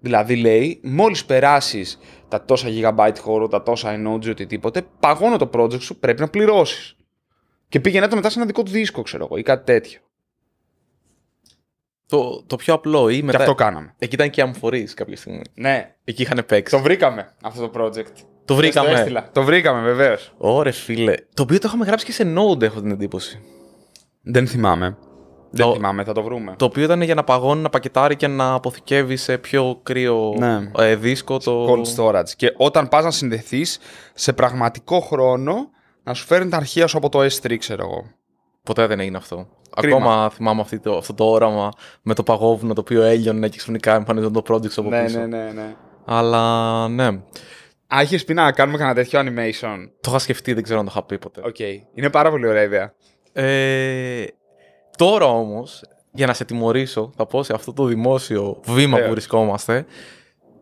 Δηλαδή λέει, μόλις περάσεις τα τόσα gigabyte χώρο, τα τόσα emoji, οτιδήποτε, παγώνω το project σου, πρέπει να πληρώσεις. Και πήγαινε το μετά σε ένα δικό του δίσκο, ξέρω εγώ, ή κάτι τέτοιο το, το πιο απλό. Ή μετά... Και αυτό κάναμε. Εκεί ήταν και οι κάποια στιγμή. Ναι. Εκεί είχαν παίξει. Το βρήκαμε αυτό το project. Το βρήκαμε. Το, το βρήκαμε, βεβαίως. Ωρε φίλε. Το οποίο το είχαμε γράψει και σε Node, έχω την εντύπωση. Δεν θυμάμαι. Δεν θυμάμαι, θα το βρούμε. Το οποίο ήταν για να παγώνει, να πακετάρει και να αποθηκεύει σε πιο κρύο ναι. ε, δίσκο το. Cold storage. Και όταν πας να συνδεθείς σε πραγματικό χρόνο, να σου φέρνει τα αρχεία σου από το S3, ξέρω εγώ ποτέ δεν έγινε αυτό. Κρίμα. Ακόμα θυμάμαι το, αυτό το όραμα με το παγόβουνο το οποίο έλειωνε και ξαφνικά εμφανίζονταν το project από ναι, πίσω. Ναι, ναι, ναι. Αλλά ναι. Α, είχες πει να κάνουμε κανένα τέτοιο animation. Το είχα σκεφτεί, δεν ξέρω αν το είχα πει ποτέ. Okay. Είναι πάρα πολύ ωραία ιδέα. Ε, τώρα όμως, για να σε τιμωρήσω, θα πω σε αυτό το δημόσιο βήμα που βρισκόμαστε,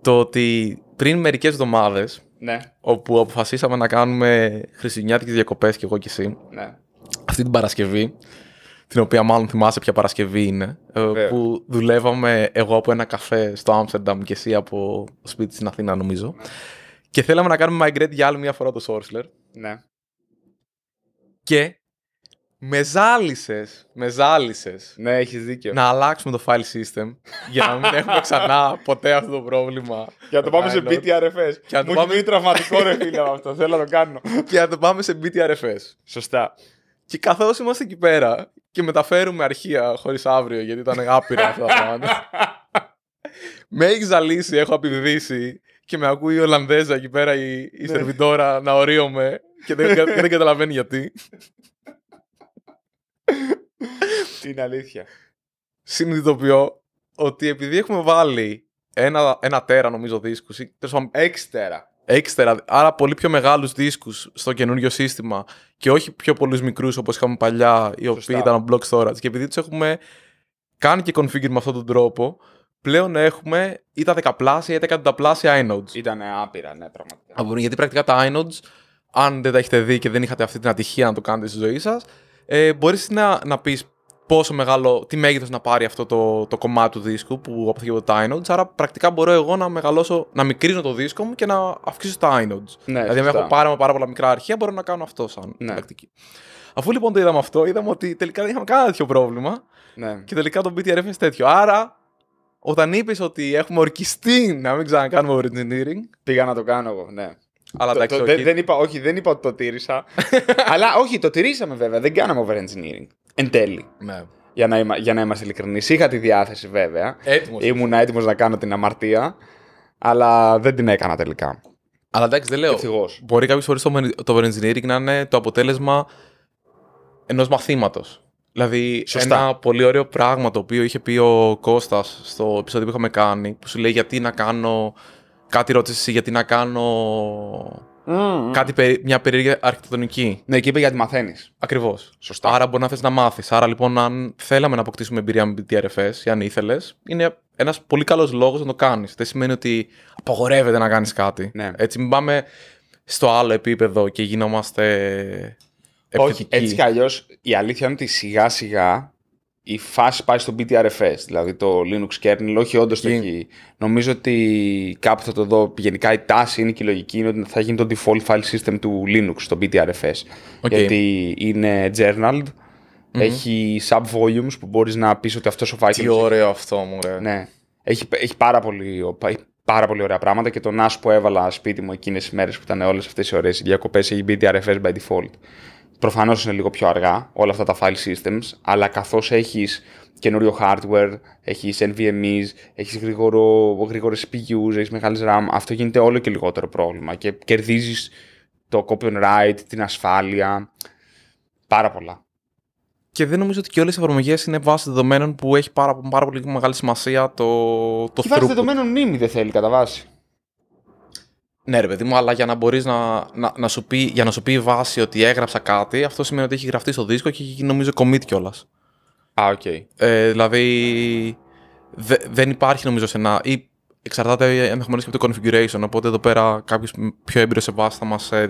το ότι πριν μερικές εβδομάδες, ναι. όπου αποφασίσαμε να κάνουμε χριστουγεννιάτικες διακοπές και εγώ και εσύ, ναι αυτή την Παρασκευή, την οποία μάλλον θυμάσαι ποια Παρασκευή είναι, ε, ναι. που δουλεύαμε εγώ από ένα καφέ στο Άμστερνταμ και εσύ από σπίτι στην Αθήνα, νομίζω. Και θέλαμε να κάνουμε migrate για άλλη μια φορά το Σόρσλερ. Ναι. Και με ζάλισες. Με ζάλισες. Ναι, έχεις δίκιο. Να αλλάξουμε το file system για να μην έχουμε ξανά ποτέ αυτό το πρόβλημα. Για να το πάμε σε BTRFS. το πάμε... τραυματικό ρε φίλε αυτό. Θέλω να το κάνω. Και να το πάμε σε BTRFS. Σωστά. Και καθώς είμαστε εκεί πέρα και μεταφέρουμε αρχεία χωρίς αύριο, γιατί ήταν άπειρα αυτά τα πράγματα. με έχει ζαλίσει, έχω απειδήσει και με ακούει η Ολλανδέζα εκεί πέρα η, η ναι. σερβιτόρα να ορίομαι και δεν, δεν καταλαβαίνει γιατί. Είναι αλήθεια. Συνειδητοποιώ ότι επειδή έχουμε βάλει ένα, ένα τέρα νομίζω δίσκους. Έξι τέρα έξτερα, άρα πολύ πιο μεγάλους δίσκους στο καινούριο σύστημα και όχι πιο πολλούς μικρούς όπως είχαμε παλιά, οι οποίοι ήταν block storage. Και επειδή τους έχουμε κάνει και configure με αυτόν τον τρόπο, πλέον έχουμε ή τα δεκαπλάσια ή τα εκατονταπλάσια inodes. Ήταν άπειρα, ναι, πραγματικά. γιατί πρακτικά τα inodes, αν δεν τα έχετε δει και δεν είχατε αυτή την ατυχία να το κάνετε στη ζωή σας, ε, μπορείς να, να πεις πόσο μεγάλο, τι μέγεθος να πάρει αυτό το, το κομμάτι του δίσκου που αποθήκευε τα inodes Άρα πρακτικά μπορώ εγώ να μεγαλώσω, να μικρύνω το δίσκο μου και να αυξήσω τα inodes ναι, δηλαδή, αν έχω πάρα, πάρα πολλά μικρά αρχεία, μπορώ να κάνω αυτό σαν ναι. πρακτική. Αφού λοιπόν το είδαμε αυτό, είδαμε ότι τελικά δεν είχαμε κανένα τέτοιο πρόβλημα. Ναι. Και τελικά το BTRF είναι τέτοιο. Άρα, όταν είπες ότι έχουμε ορκιστεί να μην ξανακάνουμε engineering. Πήγα να το κάνω εγώ, ναι. Αλλά το, το, δεν, είπα, όχι, δεν είπα ότι το τήρησα. αλλά όχι, το τηρήσαμε βέβαια. Δεν κάναμε over engineering εν τέλει. Ναι. Για να, είμα, για να είμαστε ειλικρινείς. Είχα τη διάθεση βέβαια. Έτοιμος. Ήμουν έτοιμος να κάνω την αμαρτία. Αλλά δεν την έκανα τελικά. Αλλά εντάξει, δεν λέω. Μπορεί κάποιες φορές το, το engineering να είναι το αποτέλεσμα ενός μαθήματος. Δηλαδή, ένα πολύ ωραίο πράγμα το οποίο είχε πει ο Κώστας στο επεισόδιο που είχαμε κάνει, που σου λέει γιατί να κάνω. Κάτι ρώτησε γιατί να κάνω Mm-hmm. Κάτι περί... μια περίεργη αρχιτεκτονική. Ναι, εκεί είπε γιατί μαθαίνεις. Ακριβώς. Σωστά. Άρα μπορεί να θες να μάθεις. Άρα λοιπόν, αν θέλαμε να αποκτήσουμε εμπειρία με BTRFS ή αν ήθελες, είναι ένας πολύ καλός λόγος να το κάνεις. Δεν σημαίνει ότι απαγορεύεται να κάνεις κάτι. Ναι. Έτσι, μην πάμε στο άλλο επίπεδο και γινόμαστε. Όχι, έτσι κι αλλιώς η αλήθεια είναι ότι σιγά σιγά η φάση πάει στο BTRFS, δηλαδή το Linux kernel, όχι όντως το εκεί. Νομίζω ότι κάπου θα το δω. Γενικά η τάση είναι και η λογική είναι ότι θα γίνει το default file system του Linux, το BTRFS. Γιατί είναι journaled, έχει sub-volumes που μπορείς να πεις ότι αυτός ο file... Τι ωραίο αυτό μου, ρε. Ναι. Έχει, έχει πάρα πολύ, πάρα πολύ ωραία πράγματα και το NAS που έβαλα σπίτι μου εκείνες τις μέρες που ήταν όλες αυτές οι ωραίες διακοπές έχει BTRFS by default. Προφανώς είναι λίγο πιο αργά όλα αυτά τα file systems, αλλά καθώς έχεις καινούριο hardware, έχεις NVMe's, έχεις γρήγορες CPUs, έχεις μεγάλες RAM, αυτό γίνεται όλο και λιγότερο πρόβλημα και κερδίζεις το copyright, την ασφάλεια. Πάρα πολλά. Και δεν νομίζω ότι και όλες οι εφαρμογές είναι βάση δεδομένων που έχει πάρα, πολύ μεγάλη σημασία το, το και Και βάση δεδομένων μνήμη δεν θέλει κατά βάση. Ναι, ρε παιδί μου, αλλά για να μπορείς να, να, να, σου πει, για να σου πει η βάση ότι έγραψα κάτι, αυτό σημαίνει ότι έχει γραφτεί στο δίσκο και έχει νομίζω commit κιόλας. Α, οκ. Okay. Ε, δηλαδή. δεν υπάρχει νομίζω σε ένα. ή εξαρτάται ενδεχομένως και από το configuration. Οπότε εδώ πέρα κάποιος πιο έμπειρος σε βάση θα μας ε,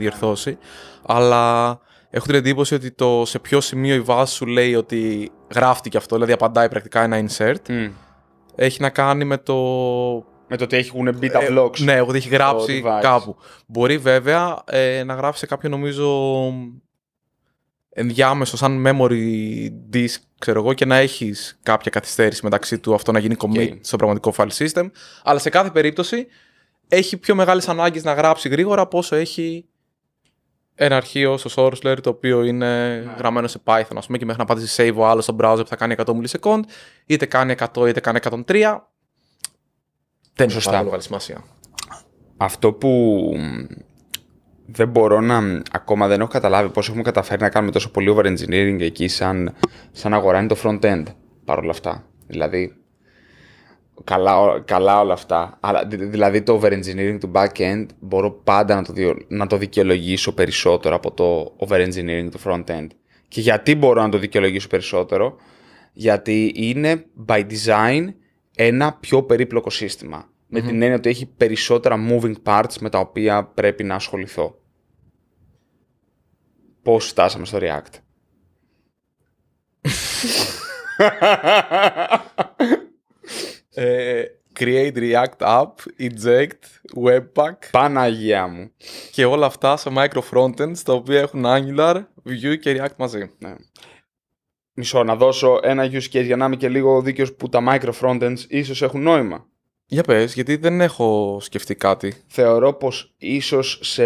Αλλά έχω την εντύπωση ότι το σε ποιο σημείο η βάση σου λέει ότι γράφτηκε αυτό, δηλαδή απαντάει πρακτικά ένα insert. Έχει να κάνει με το με το ότι έχουν μπει τα ε, vlogs. ναι, ότι έχει γράψει κάπου. Μπορεί βέβαια ε, να γράψει κάποιο νομίζω ενδιάμεσο σαν memory disk, ξέρω εγώ, και να έχεις κάποια καθυστέρηση μεταξύ του αυτό να γίνει commit okay. στο πραγματικό file system. Αλλά σε κάθε περίπτωση έχει πιο μεγάλες ανάγκες να γράψει γρήγορα από όσο έχει ένα αρχείο στο Sourceler το οποίο είναι yeah. Ναι. γραμμένο σε Python, ας πούμε, και μέχρι να πάτε σε save ο άλλος στο browser που θα κάνει 100 millisecond, είτε κάνει 100 είτε κάνει 103, δεν έχει Αυτό που δεν μπορώ να. Ακόμα δεν έχω καταλάβει πώς έχουμε καταφέρει να κάνουμε τόσο πολύ over engineering εκεί, σαν, σαν αγορά είναι το front end παρόλα αυτά. Δηλαδή, καλά, καλά όλα αυτά. Αλλά, δηλαδή, το over engineering του back end μπορώ πάντα να το, να το δικαιολογήσω περισσότερο από το over engineering του front end. Και γιατί μπορώ να το δικαιολογήσω περισσότερο, Γιατί είναι by design ένα πιο περίπλοκο Με την έννοια ότι έχει περισσότερα moving parts με τα οποία πρέπει να ασχοληθώ. Πώς φτάσαμε στο React. ε, create React App, Eject, Webpack. Παναγία μου. Και όλα αυτά σε micro frontends τα οποία έχουν Angular, Vue και React μαζί. Ναι. Μισό, να δώσω ένα use case για να είμαι και λίγο δίκαιος που τα micro frontends ίσως έχουν νόημα. Για πες, γιατί δεν έχω σκεφτεί κάτι. Θεωρώ πως ίσως σε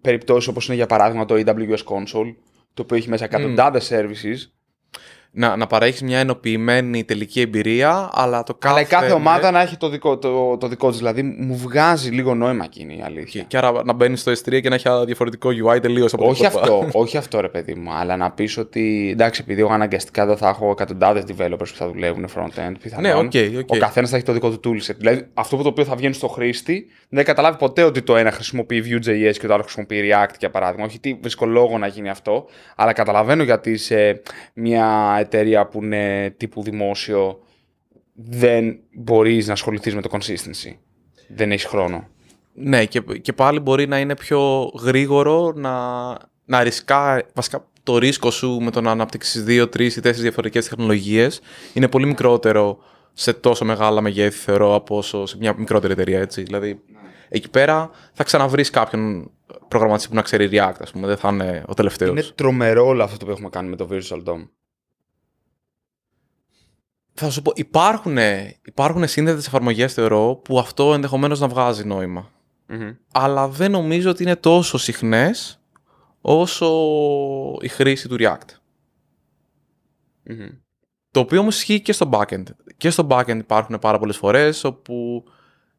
περιπτώσεις όπως είναι για παράδειγμα το AWS Console, το οποίο έχει μέσα εκατοντάδες mm. services, να, να παρέχεις μια ενοποιημένη τελική εμπειρία, αλλά το κάθε. Αλλά η κάθε ομάδα ναι. να έχει το δικό, το, το δικό της. Δηλαδή μου βγάζει λίγο νόημα εκείνη η αλήθεια. Και, και άρα να μπαίνεις στο S3 και να έχει ένα διαφορετικό UI τελείως από όχι αυτό, Όχι αυτό ρε παιδί μου, αλλά να πεις ότι εντάξει, επειδή εγώ αναγκαστικά δεν θα έχω εκατοντάδες developers που θα δουλεύουν front-end, πιθανόν. Ναι, okay, okay. Ο καθένας θα έχει το δικό του toolset. Δηλαδή αυτό που το οποίο θα βγαίνει στο χρήστη δεν καταλάβει ποτέ ότι το ένα χρησιμοποιεί Vue.js και το άλλο χρησιμοποιεί React για παράδειγμα. Όχι τι λόγο να γίνει αυτό, αλλά καταλαβαίνω γιατί σε μια εταιρεία που είναι τύπου δημόσιο, δεν μπορείς να ασχοληθείς με το consistency. Δεν έχεις χρόνο. Ναι, και, και πάλι μπορεί να είναι πιο γρήγορο να, να ρισκά, βασικά το ρίσκο σου με το να αναπτύξεις δύο, τρεις ή τέσσερις διαφορετικές τεχνολογίες είναι πολύ μικρότερο σε τόσο μεγάλα μεγέθη, θεωρώ, από όσο σε μια μικρότερη εταιρεία. Έτσι. Δηλαδή, εκεί πέρα θα ξαναβρεις κάποιον προγραμματιστή που να ξέρει React, ας πούμε. Δεν θα είναι ο τελευταίος. Είναι τρομερό όλο αυτό που έχουμε κάνει με το Virtual DOM. Θα σου πω, υπάρχουν, υπάρχουν σύνδετε εφαρμογές, θεωρώ, που αυτό ενδεχομένως να βγάζει Αλλά δεν νομίζω ότι είναι τόσο συχνές όσο η χρήση του React. Το οποίο όμως ισχύει και στο backend. Και στο backend υπάρχουν πάρα πολλές φορές όπου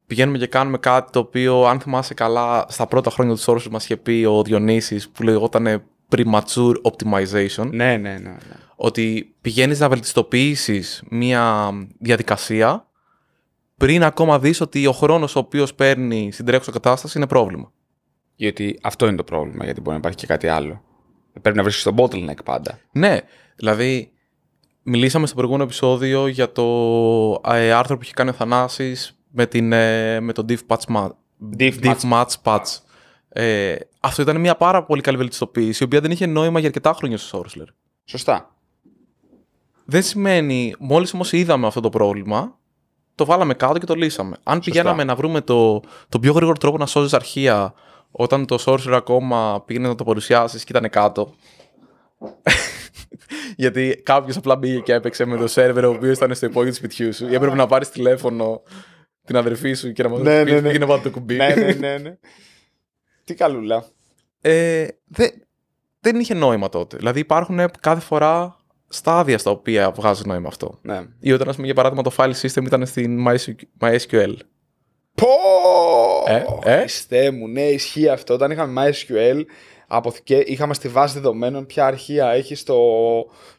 πηγαίνουμε και κάνουμε κάτι το οποίο, αν θυμάσαι καλά, στα πρώτα χρόνια του όρου μας είχε πει ο Διονύσης που λεγόταν premature optimization. Ναι, ναι, ναι. ναι. Ότι πηγαίνεις να βελτιστοποιήσεις μία διαδικασία πριν ακόμα δεις ότι ο χρόνος ο οποίος παίρνει στην τρέχουσα κατάσταση είναι πρόβλημα. Γιατί αυτό είναι το πρόβλημα, γιατί μπορεί να υπάρχει και κάτι άλλο. Πρέπει να βρει τον bottleneck πάντα. Ναι, δηλαδή μιλήσαμε στο προηγούμενο επεισόδιο για το ε, άρθρο που είχε κάνει ο Θανάσης με, την, ε, με τον div patch match. match patch. Ε, αυτό ήταν μια πάρα πολύ καλή βελτιστοποίηση, η οποία δεν είχε νόημα για αρκετά χρόνια στο Σόρσλερ. Σωστά. Δεν σημαίνει, μόλις όμως είδαμε αυτό το πρόβλημα, το βάλαμε κάτω και το λύσαμε. Αν Σωστά. πηγαίναμε να βρούμε το, τον πιο γρήγορο τρόπο να σώζεις αρχεία όταν το Sorcerer ακόμα πήγαινε να το παρουσιάσεις και ήταν κάτω. Γιατί κάποιος απλά μπήκε και έπαιξε με το σερβερ ο οποίος ήταν στο υπόγειο του σπιτιού σου. Ή έπρεπε να πάρεις τηλέφωνο την αδερφή σου και να ναι, μας πει: ναι, ναι. Πήγαινε να κουμπί. ναι, ναι, ναι. ναι. Τι καλούλα. Ε, δεν είχε νόημα τότε. Δηλαδή υπάρχουν κάθε φορά στάδια στα οποία βγάζει νόημα αυτό. Ναι. Ή όταν, ας πούμε, για παράδειγμα, το file system ήταν στην MySQL. Πω! Ε, ε? μου, ναι, ισχύει αυτό. Όταν είχαμε MySQL, αποθηκέ, είχαμε στη βάση δεδομένων ποια αρχεία έχει στο,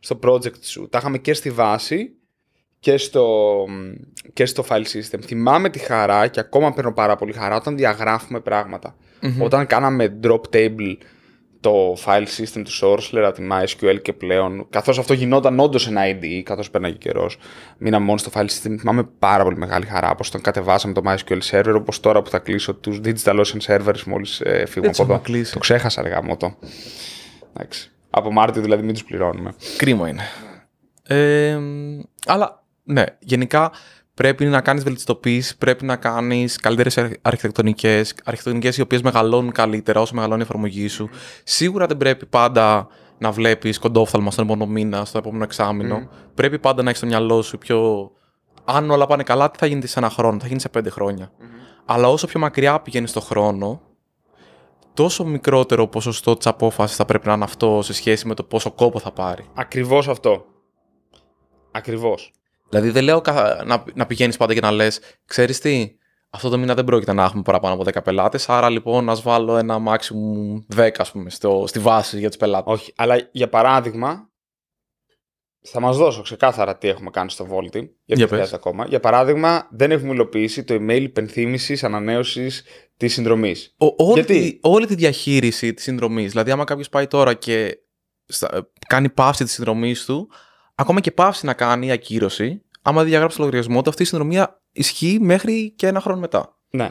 στο project σου. Τα είχαμε και στη βάση και στο, και στο file system. Θυμάμαι τη χαρά και ακόμα παίρνω πάρα πολύ χαρά όταν διαγράφουμε πράγματα mm Όταν κάναμε drop table το file system του source, την τη MySQL και πλέον, καθώς αυτό γινόταν όντως ένα IDE, καθώς πέρναγε καιρός, μείναμε μόνο στο file system. Θυμάμαι πάρα πολύ μεγάλη χαρά πως τον κατεβάσαμε το MySQL server, όπως τώρα που θα κλείσω τους Digital Ocean servers μόλις ε, φύγω από εδώ. Κλείσει. Το ξέχασα αργά το. Εντάξει. Από Μάρτιο δηλαδή μην τους πληρώνουμε. Κρίμα είναι. Ε, αλλά ναι, γενικά πρέπει να κάνεις βελτιστοποίηση, πρέπει να κάνεις καλύτερες αρχιτεκτονικές, αρχιτεκτονικές οι οποίες μεγαλώνουν καλύτερα όσο μεγαλώνει η εφαρμογή σου. Σίγουρα δεν πρέπει πάντα να βλέπεις κοντόφθαλμα στον επόμενο μήνα, στο επόμενο εξάμεινο. Πρέπει πάντα να έχεις στο μυαλό σου πιο. Αν όλα πάνε καλά, τι θα γίνει σε ένα χρόνο, θα γίνει σε πέντε Αλλά όσο πιο μακριά πηγαίνεις το χρόνο, τόσο μικρότερο ποσοστό της απόφασης θα πρέπει να είναι αυτό σε σχέση με το πόσο κόπο θα πάρει. Ακριβώς αυτό. Ακριβώς. Δηλαδή δεν λέω να, να πηγαίνεις πάντα και να λες, ξέρεις τι, αυτό το μήνα δεν πρόκειται να έχουμε παραπάνω από 10 πελάτες. Άρα λοιπόν, ας βάλω ένα maximum 10, ας πούμε, στο, στη βάση για τους πελάτες. Όχι, αλλά για παράδειγμα, θα μας δώσω ξεκάθαρα τι έχουμε κάνει στο Vaulting, Γιατί δεν ακόμα. Για παράδειγμα, δεν έχουμε υλοποιήσει το email υπενθύμησης ανανέωσης της συνδρομής. Όλη, γιατί... όλη τη διαχείριση της συνδρομής. Δηλαδή, άμα κάποιος πάει τώρα και κάνει παύση της συνδρομής του, ακόμα και πάυση να κάνει ακύρωση, άμα διαγράψει το λογαριασμό του, αυτή η συνδρομία ισχύει μέχρι και ένα χρόνο μετά. Ναι.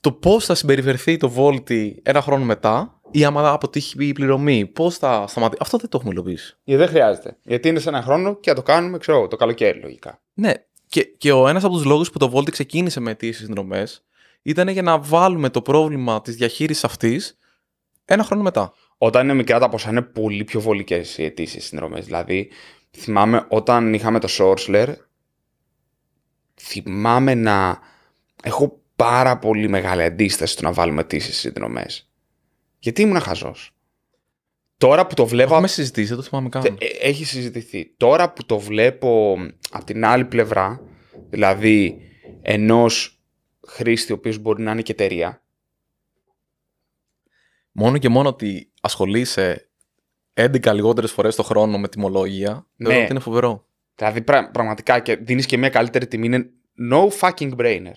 Το πώς θα συμπεριφερθεί το Volti ένα χρόνο μετά, ή άμα αποτύχει η πληρωμή, πώς θα σταματήσει. Αυτό δεν το έχουμε υλοποιήσει. Ε, δεν χρειάζεται. Γιατί είναι σε ένα χρόνο και θα το κάνουμε, ξέρω το καλοκαίρι λογικά. Ναι. Και, και ο ένας από τους λόγους που το Volti ξεκίνησε με τις συνδρομές ήταν για να βάλουμε το πρόβλημα της διαχείρισης αυτής ένα χρόνο μετά. Όταν είναι μικρά τα ποσά είναι πολύ πιο βολικές οι αιτήσεις συνδρομές. Δηλαδή, θυμάμαι όταν είχαμε το Σόρσλερ, θυμάμαι να έχω πάρα πολύ μεγάλη αντίσταση στο να βάλουμε αιτήσεις συνδρομές. Γιατί ήμουν χαζός. Τώρα που το βλέπω. Έχουμε συζητήσει, δεν το θυμάμαι καν. Ε, έχει συζητηθεί. Τώρα που το βλέπω από την άλλη πλευρά, δηλαδή ενός χρήστη ο οποίος μπορεί να είναι και εταιρεία. Μόνο και μόνο ότι ασχολείσαι 11 λιγότερες φορές το χρόνο με τιμολόγια, ναι. ότι είναι φοβερό. Δηλαδή πρα, πραγματικά και δίνεις και μια καλύτερη τιμή. Είναι no fucking brainer.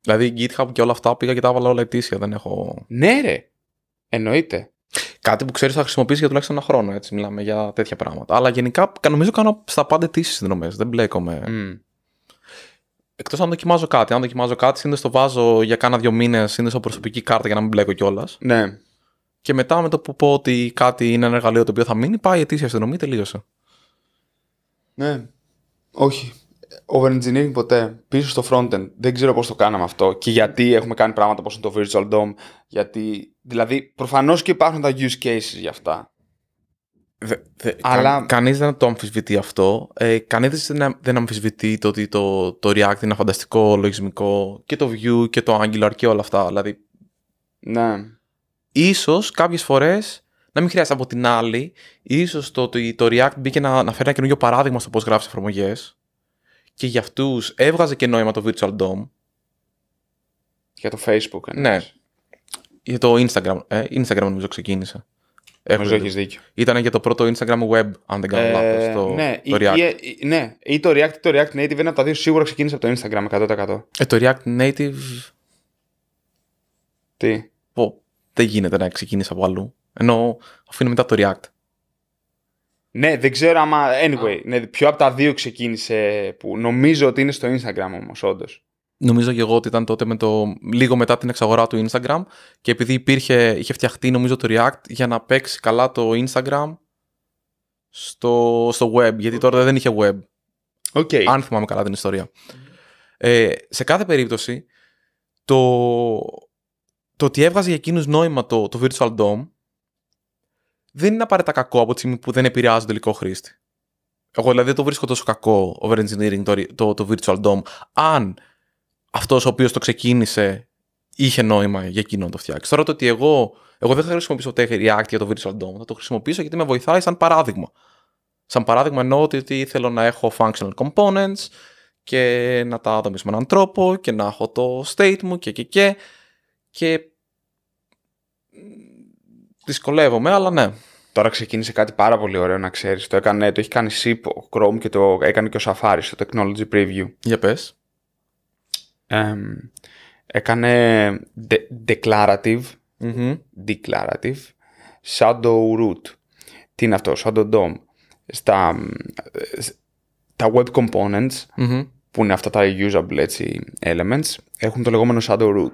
Δηλαδή GitHub και όλα αυτά πήγα και τα έβαλα όλα ετήσια. Δεν έχω. Ναι, ρε. Εννοείται. Κάτι που ξέρεις θα χρησιμοποιήσεις για τουλάχιστον ένα χρόνο. Έτσι μιλάμε για τέτοια πράγματα. Αλλά γενικά νομίζω κάνω στα πάντα ετήσει συνδρομές. Δεν μπλέκομαι. Mm. Εκτός αν δοκιμάζω κάτι. Αν δοκιμάζω κάτι, συνήθως το βάζω για κάνα δύο μήνες, συνήθως προσωπική κάρτα για να μην μπλέκω κιόλας. Ναι. Και μετά με το που πω ότι κάτι είναι ένα εργαλείο το οποίο θα μείνει, πάει η αιτήσια αστυνομία, τελείωσε. Ναι. Όχι. Over engineering ποτέ. Πίσω στο frontend. Δεν ξέρω πώς το κάναμε αυτό και γιατί έχουμε κάνει πράγματα όπως το Virtual DOM. Γιατί. Δηλαδή, προφανώς και υπάρχουν τα use cases για αυτά. Δε, δε, Αλλά... Κα, κανείς δεν το αμφισβητεί αυτό. Ε, κανείς δεν, δεν αμφισβητεί το ότι το, το React είναι φανταστικό λογισμικό και το Vue και το Angular και όλα αυτά. Δηλαδή... Ναι ίσως κάποιες φορές να μην χρειάζεται από την άλλη, ίσως το, το, React μπήκε να, να φέρει ένα καινούργιο παράδειγμα στο πώς γράφεις εφαρμογές. και για αυτούς έβγαζε και νόημα το Virtual DOM. Για το Facebook, Ενώ. Ναι. Για το Instagram. Ε, Instagram νομίζω ξεκίνησε. Νομίζω έχεις δίκιο. Ήταν για το πρώτο Instagram web, αν δεν κάνω ε, Ναι, το React. Ή, ναι, ή το React ή το React Native. Ένα από τα δύο σίγουρα ξεκίνησε από το Instagram 100%. Ε, το React Native. Τι. Πω, δεν γίνεται να ξεκινήσει από αλλού. Ενώ αφήνω μετά το React. Ναι, δεν ξέρω άμα. Anyway, ναι, ποιο από τα δύο ξεκίνησε που νομίζω ότι είναι στο Instagram όμως, όντως. Νομίζω και εγώ ότι ήταν τότε με το, λίγο μετά την εξαγορά του Instagram και επειδή υπήρχε, είχε φτιαχτεί νομίζω το React για να παίξει καλά το Instagram στο, στο web, γιατί τώρα δεν είχε web. Okay. Αν θυμάμαι καλά την ιστορία. Ε, σε κάθε περίπτωση, το, το ότι έβγαζε για εκείνους νόημα το, το Virtual DOM δεν είναι απαραίτητα κακό από τη στιγμή που δεν επηρεάζει τον τελικό χρήστη. Εγώ δηλαδή δεν το βρίσκω τόσο κακό over engineering το, το, Virtual DOM αν αυτός ο οποίος το ξεκίνησε είχε νόημα για εκείνον να το φτιάξει. Τώρα το ότι εγώ, εγώ δεν θα χρησιμοποιήσω το React για το Virtual DOM, θα το χρησιμοποιήσω γιατί με βοηθάει σαν παράδειγμα. Σαν παράδειγμα εννοώ ότι θέλω να έχω functional components και να τα δομήσω με έναν τρόπο και να έχω το state μου και και και και δυσκολεύομαι, αλλά ναι. Τώρα ξεκίνησε κάτι πάρα πολύ ωραίο να ξέρεις. Το, το έχει κάνει SIP, Chrome και το έκανε και ο Safari στο Technology Preview. Για πες. έκανε declarative, declarative, shadow root. Τι είναι αυτό, shadow DOM. Στα, τα web components, που είναι αυτά τα usable έτσι, elements, έχουν το λεγόμενο shadow root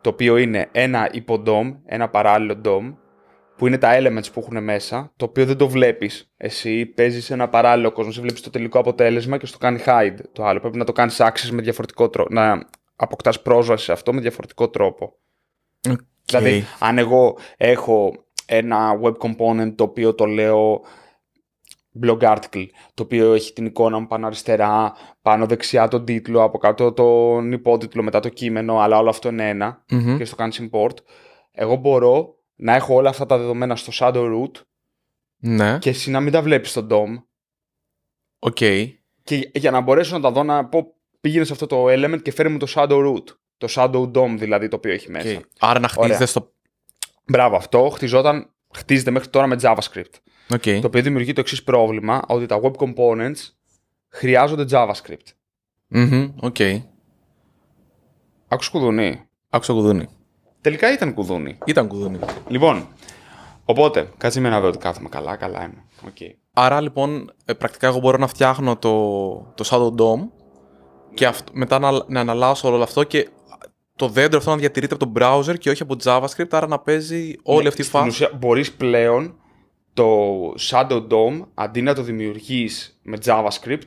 το οποίο είναι ένα υποδόμ, ένα παράλληλο DOM, που είναι τα elements που έχουν μέσα, το οποίο δεν το βλέπεις. Εσύ παίζεις ένα παράλληλο κόσμο, εσύ βλέπεις το τελικό αποτέλεσμα και στο κάνει hide το άλλο. Πρέπει να το κάνεις access με διαφορετικό τρόπο. Να αποκτάς πρόσβαση σε αυτό με διαφορετικό τρόπο. Okay. Δηλαδή, αν εγώ έχω ένα web component το οποίο το λέω blog article, το οποίο έχει την εικόνα μου πάνω αριστερά, πάνω δεξιά τον τίτλο, από κάτω τον υπότιτλο, μετά το κείμενο, αλλά όλο αυτό είναι και στο κάνει import. Εγώ μπορώ να έχω όλα αυτά τα δεδομένα στο shadow root ναι. και εσύ να μην τα βλέπεις στο DOM. Οκ. Okay. Και για να μπορέσω να τα δω να πω πήγαινε σε αυτό το element και φέρει μου το shadow root. Το shadow DOM δηλαδή το οποίο έχει μέσα. Okay. Άρα να χτίζεται στο... Μπράβο αυτό, χτιζόταν, χτίζεται μέχρι τώρα με JavaScript. Okay. Το οποίο δημιουργεί το εξής πρόβλημα, ότι τα web components χρειάζονται JavaScript. Mm-hmm, okay. Άκουσες κουδούνι. Άκουσε κουδούνι. Τελικά ήταν κουδούνι. Ήταν κουδούνι. Λοιπόν, οπότε, κάτσε με να δω ότι κάθομαι καλά, καλά είμαι. Okay. Άρα λοιπόν, ε, πρακτικά εγώ μπορώ να φτιάχνω το, το Shadow dom και αυτό, μετά να, να αναλάσω όλο αυτό και το δέντρο αυτό να διατηρείται από το browser και όχι από JavaScript, άρα να παίζει όλη ναι, αυτή η φάση. Μπορείς πλέον το Shadow DOM, αντί να το δημιουργείς με JavaScript,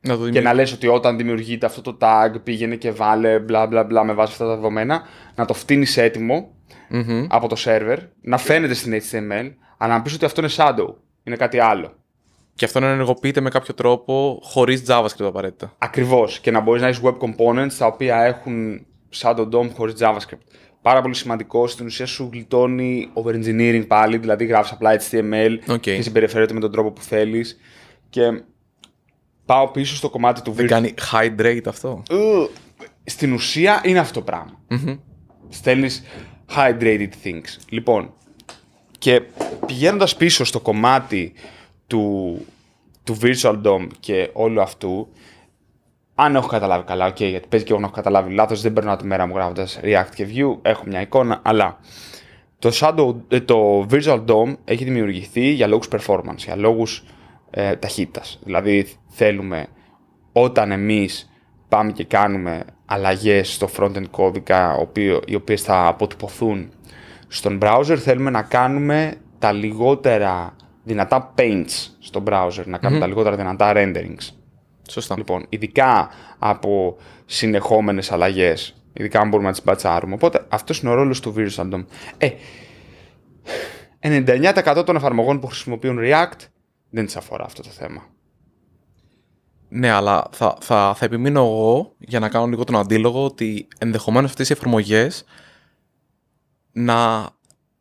να το και να λες ότι όταν δημιουργείται αυτό το tag πήγαινε και βάλε μπλα μπλα μπλα με βάση αυτά τα δεδομένα, να το φτύνεις από το server, να φαίνεται στην HTML, αλλά να πεις ότι αυτό είναι shadow, είναι κάτι άλλο. Και αυτό να ενεργοποιείται με κάποιο τρόπο χωρίς JavaScript απαραίτητα. Ακριβώς. Και να μπορείς να έχεις web components τα οποία έχουν Shadow DOM χωρίς JavaScript πάρα πολύ σημαντικό. Στην ουσία σου γλιτώνει over-engineering πάλι, δηλαδή γράφεις απλά HTML και συμπεριφέρεται με τον τρόπο που θέλεις. Και πάω πίσω στο κομμάτι του Δεν κάνει hydrate αυτό. στην ουσία είναι αυτό το πράγμα. Στέλνεις hydrated things. Λοιπόν, και πηγαίνοντας πίσω στο κομμάτι του, του Virtual DOM και όλου αυτού, αν έχω καταλάβει καλά, οκ, okay, γιατί παίζει και εγώ να έχω καταλάβει λάθος, δεν περνάω τη μέρα μου γράφοντας React και Vue, έχω μια εικόνα, αλλά το, Shadow, ε, το Visual DOM έχει δημιουργηθεί για λόγους performance, για λόγους ε, ταχύτητας. Δηλαδή θέλουμε όταν εμείς πάμε και κάνουμε αλλαγές στο front-end κώδικα οποίο, οι οποίες θα αποτυπωθούν στον browser θέλουμε να κάνουμε τα λιγότερα δυνατά paints στον browser, να κανουμε τα λιγότερα δυνατά renderings. Σωστά. Λοιπόν, ειδικά από συνεχόμενες αλλαγές, ειδικά αν μπορούμε να τις μπατσάρουμε. Οπότε αυτός είναι ο ρόλος του Virus Random. Ε, 99% των εφαρμογών που χρησιμοποιούν React δεν τις αφορά αυτό το θέμα. Ναι, αλλά θα, θα, θα επιμείνω εγώ για να κάνω λίγο τον αντίλογο ότι ενδεχομένως αυτές οι εφαρμογές να,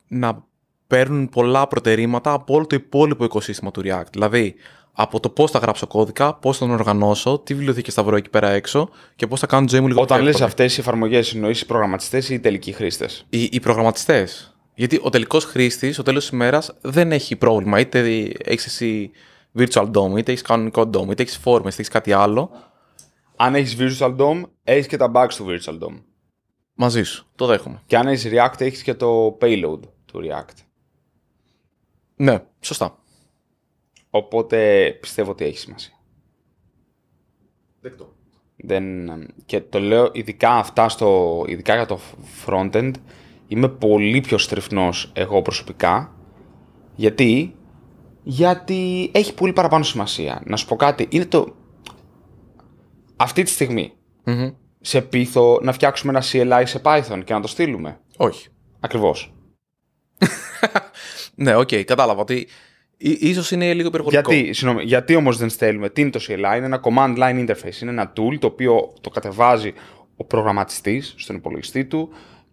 να παίρνουν πολλά προτερήματα από όλο το υπόλοιπο οικοσύστημα του React. Δηλαδή, από το πώς θα γράψω κώδικα, πώς θα τον οργανώσω, τι βιβλιοθήκες θα βρω εκεί πέρα έξω και πώς θα κάνω τη ζωή μου λίγο Όταν λε αυτές οι εφαρμογές, εννοείς οι προγραμματιστές ή οι τελικοί χρήστες. Οι, οι προγραμματιστές. Γιατί ο τελικός χρήστης, ο τέλος της ημέρας, δεν έχει πρόβλημα. Είτε έχεις εσύ virtual DOM, είτε έχεις κανονικό DOM, είτε έχεις forms, είτε έχεις κάτι άλλο. Αν έχεις virtual DOM, έχεις και τα bugs του virtual DOM. Μαζί σου. Το δέχομαι. Και αν έχεις React, έχεις και το payload του React. Ναι, σωστά. Οπότε πιστεύω ότι έχει σημασία. Δεκτό. Δεν... Και το λέω ειδικά αυτά στο... ειδικά για το frontend είμαι πολύ πιο στριφνός εγώ προσωπικά. Γιατί γιατί έχει πολύ παραπάνω σημασία. Να σου πω κάτι, είναι το. Αυτή τη στιγμη σε πίθο να φτιάξουμε ένα CLI σε Python και να το στείλουμε. Όχι. Ακριβώς. ναι, οκ, okay, κατάλαβα ότι Ίσως είναι λίγο υπερβολικό. Γιατί, συγνώμη, γιατί όμως δεν στέλνουμε, τι είναι το CLI, είναι ένα command line interface, είναι ένα tool το οποίο το κατεβάζει ο προγραμματιστής στον υπολογιστή του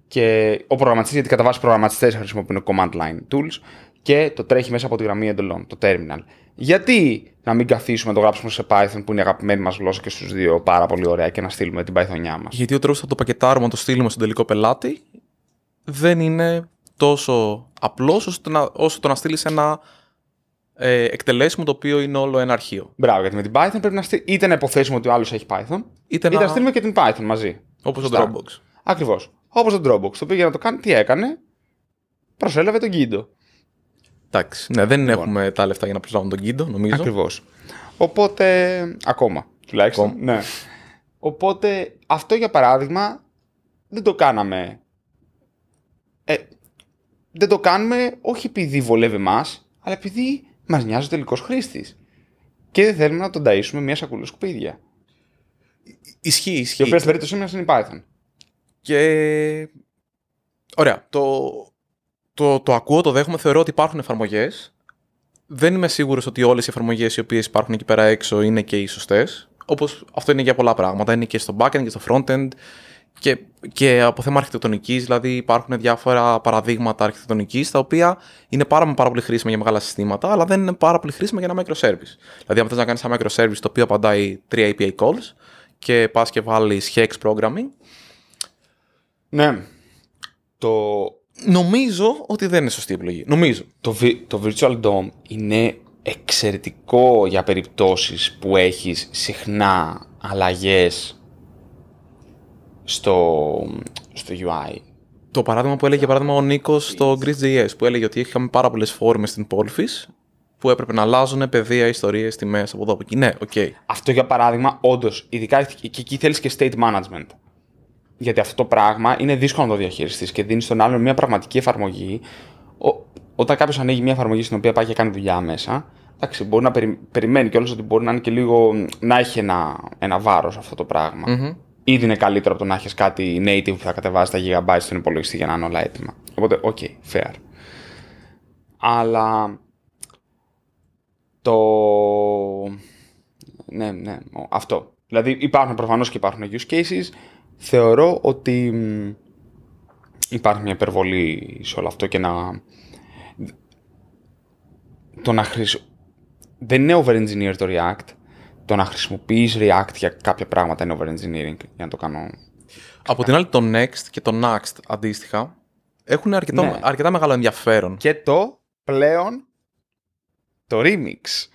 και ο προγραμματιστής γιατί κατά προγραμματιστέ να χρησιμοποιούν command line tools και το τρέχει μέσα από τη γραμμή εντολών, το terminal. Γιατί να μην καθίσουμε να το γράψουμε σε Python που είναι η αγαπημένη μας γλώσσα και στους δύο πάρα πολύ ωραία και να στείλουμε την Pythonιά μας. Γιατί ο τρόπος θα το πακετάρουμε, να το στείλουμε στον τελικό πελάτη, δεν είναι τόσο απλός όσο το να, το να στείλεις ένα ε, εκτελέσιμο το οποίο είναι όλο ένα αρχείο. Μπράβο, γιατί με την Python πρέπει να στείλ, είτε να υποθέσουμε ότι ο άλλος έχει Python, είτε, να... είτε να στείλουμε και την Python μαζί. Όπως το Dropbox. Ακριβώς. Όπως το Dropbox. Το οποίο για να το κάνει, τι έκανε. Προσέλαβε τον Guido. Εντάξει. Ναι, δεν λοιπόν. έχουμε τα λεφτά για να προσλάβουμε τον Guido, νομίζω. Ακριβώς. Οπότε. Ακόμα. Τουλάχιστον. Ακόμα. Ναι. Οπότε αυτό για παράδειγμα δεν το κάναμε. Ε, δεν το κάνουμε όχι επειδή βολεύει εμάς, αλλά επειδή μας νοιάζει ο τελικός χρήστης. Και δεν θέλουμε να τον ταΐσουμε μια σακούλα σκουπίδια. Ισχύει, ισχύει. Η οποία στην περίπτωση μας είναι Python. Και. Ωραία. Το, το, το ακούω, το δέχομαι. Θεωρώ ότι υπάρχουν εφαρμογές. Δεν είμαι σίγουρος ότι όλες οι εφαρμογές οι οποίες υπάρχουν εκεί πέρα έξω είναι και οι σωστές. Όπως αυτό είναι για πολλά πράγματα. Είναι και στο backend και στο frontend και, και από θέμα αρχιτεκτονικής, δηλαδή υπάρχουν διάφορα παραδείγματα αρχιτεκτονικής τα οποία είναι πάρα, πάρα πολύ χρήσιμα για μεγάλα συστήματα, αλλά δεν είναι πάρα πολύ χρήσιμα για ένα microservice. Δηλαδή, αν θες να κάνεις ένα microservice το οποίο απαντάει 3 API calls και πας και βάλεις hex programming. Ναι. Το... Νομίζω ότι δεν είναι σωστή επιλογή. Νομίζω. Το, το Virtual DOM είναι εξαιρετικό για περιπτώσεις που έχεις συχνά αλλαγές στο, στο UI. Το παράδειγμα που έλεγε παράδειγμα ο Νίκος στο GreeceJS που έλεγε ότι είχαμε πάρα πολλές φόρμε στην Polfis που έπρεπε να αλλάζουν παιδεία, ιστορίες, τιμές από εδώ από εκεί. Ναι, οκ. Okay. Αυτό για παράδειγμα, όντως, ειδικά εκεί, εκεί θέλεις και state management. Γιατί αυτό το πράγμα είναι δύσκολο να το διαχειριστείς και δίνεις στον άλλον μια πραγματική εφαρμογή. Ο, όταν κάποιος ανοίγει μια εφαρμογή στην οποία πάει και κάνει δουλειά μέσα, εντάξει, μπορεί να περι, περιμένει κιόλας ότι μπορεί να είναι και λίγο. να έχει ένα, ένα βάρος αυτό το πραγμα ειναι δυσκολο να το διαχειριστει και δινει στον αλλον μια πραγματικη εφαρμογη ο οταν καποιο ανοιγει μια εφαρμογη στην οποια παει και κανει δουλεια μεσα ενταξει μπορει να περι περιμενει κιολα οτι μπορει να ειναι και λιγο να εχει ενα ενα βαρο αυτο το πραγμα ήδη είναι καλύτερο από το να έχεις κάτι native που θα κατεβάζει τα gigabytes στον υπολογιστή για να είναι όλα έτοιμα. Οπότε, οκ, okay, fair. Αλλά το... Ναι, ναι, αυτό. Δηλαδή υπάρχουν προφανώς και υπάρχουν use cases. Θεωρώ ότι υπάρχει μια υπερβολή σε όλο αυτό και να... Το να χρησι... Δεν είναι over-engineered το React, το να χρησιμοποιείς React για κάποια πράγματα είναι over-engineering, για να το κάνω... Από την άλλη, το Next και το Next αντίστοιχα έχουν ναι. αρκετά μεγάλο ενδιαφέρον. Και το πλέον το Remix.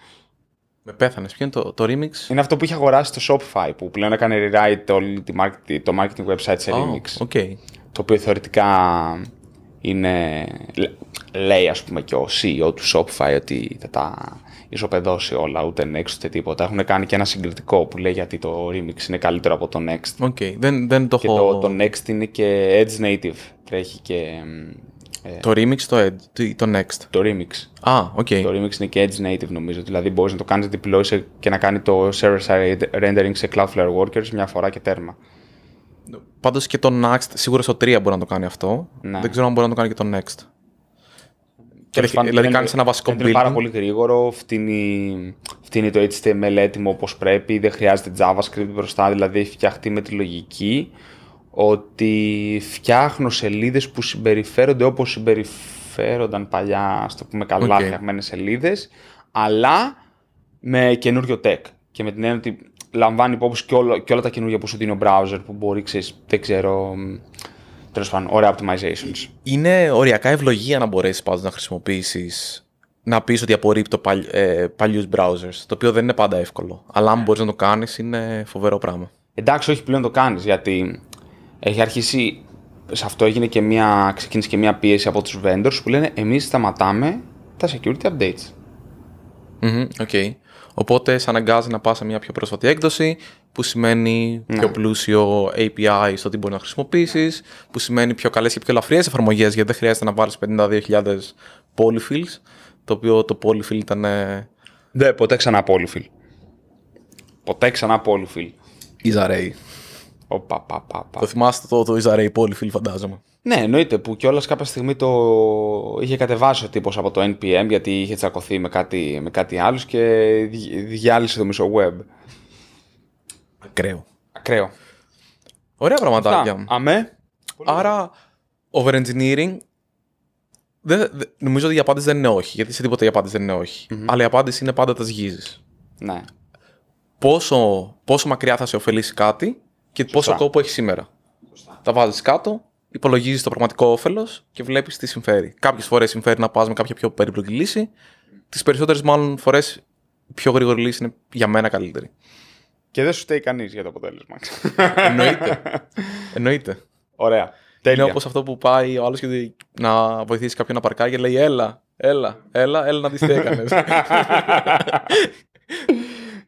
Με πέθανε. Ποιο είναι το, το Remix? Είναι αυτό που είχε αγοράσει το Shopify, που πλέον έκανε rewrite το, marketing, το marketing website σε Remix. Okay. Το οποίο θεωρητικά είναι... Λέει, ας πούμε, και ο CEO του Shopify ότι θα τα ισοπεδώσει όλα, ούτε Next ούτε τίποτα. Έχουν κάνει και ένα συγκριτικό που λέει γιατί το Remix είναι καλύτερο από το Next. Okay. Δεν, δεν το και το, το Next είναι και Edge Native, τρέχει και... Ε, το Remix, το, το Next. Το Remix. Α, ah, okay. Το Remix είναι και Edge Native νομίζω, δηλαδή μπορείς να το κάνεις σε, και να κάνει το server-side rendering σε Cloudflare Workers μια φορά και τέρμα. Πάντως και το Next, σίγουρα στο 3 μπορεί να το κάνει αυτό. Ναι. Δεν ξέρω αν μπορεί να το κάνει και το Next. Δηλαδή, δηλαδή κάνεις ένα βασικό build. Είναι πάρα πολύ γρήγορο, φτύνει, φτύνει το HTML έτοιμο όπως πρέπει, δεν χρειάζεται JavaScript μπροστά, δηλαδή έχει φτιαχτεί με τη λογική ότι φτιάχνω σελίδες που συμπεριφέρονται όπως συμπεριφέρονταν παλιά, ας το πούμε καλά okay. σελίδες, αλλά με καινούριο tech. Και με την έννοια ότι λαμβάνει υπόψη και, και όλα τα καινούργια που σου δίνει ο browser που μπορεί, ξέρεις, δεν ξέρω, τέλος πάντων, ωραία optimizations. Είναι οριακά ευλογία να μπορέσεις πάντως να χρησιμοποιήσεις να πεις ότι απορρίπτω ε, παλιούς browsers, το οποίο δεν είναι πάντα εύκολο. Αλλά αν μπορείς να το κάνεις, είναι φοβερό πράγμα. Εντάξει, όχι πλέον το κάνεις, γιατί έχει αρχίσει. Σε αυτό έγινε και μια, ξεκίνησε και μια πίεση από τους vendors που λένε Εμείς σταματάμε τα security updates. Οκ. Mm-hmm, okay. Οπότε σε αναγκάζει να πας σε μια πιο πρόσφατη έκδοση που σημαίνει ναι. πιο πλούσιο API στο τι μπορεί να χρησιμοποιήσεις, που σημαίνει πιο καλές και πιο ελαφριές εφαρμογές, γιατί δεν χρειάζεται να βάλεις 52.000 polyfills, το οποίο το polyfill ήταν. Ναι, ποτέ ξανά polyfill. Ποτέ ξανά polyfill. Ιζαρέι. Οπα, πα, πα, πα. Το θυμάστε το, το Ιζαρέι polyfill, φαντάζομαι. Ναι, εννοείται που κιόλας κάποια στιγμή το είχε κατεβάσει ο τύπος από το NPM γιατί είχε τσακωθεί με κάτι, με κάτι άλλο και διάλυσε το μισό web. Ακραίο. Ακραίο. Ωραία πραγματάκια. Αμέ. Άρα, overengineering, engineering. Δε, δε, νομίζω ότι η απάντηση δεν είναι όχι, γιατί σε τίποτα η απάντηση δεν είναι όχι. Mm-hmm. Αλλά η απάντηση είναι πάντα τα σγίζεις. Ναι. Πόσο, πόσο μακριά θα σε ωφελήσει κάτι και Σωστά. πόσο κόπο έχεις σήμερα. Σωστά. Τα βάζεις κάτω, υπολογίζεις το πραγματικό όφελος και βλέπεις τι συμφέρει. Κάποιες φορές συμφέρει να πας με κάποια πιο περίπλοκη λύση. Τις περισσότερες, μάλλον φορές, πιο γρήγορη λύση είναι για μένα καλύτερη. Και δεν σου στέει κανείς για το αποτέλεσμα. Εννοείται. Εννοείται. Ωραία. Είναι όπως αυτό που πάει ο άλλος να βοηθήσει κάποιον να παρκάει και λέει: Έλα, έλα, έλα, έλα να δεις τι έκανες.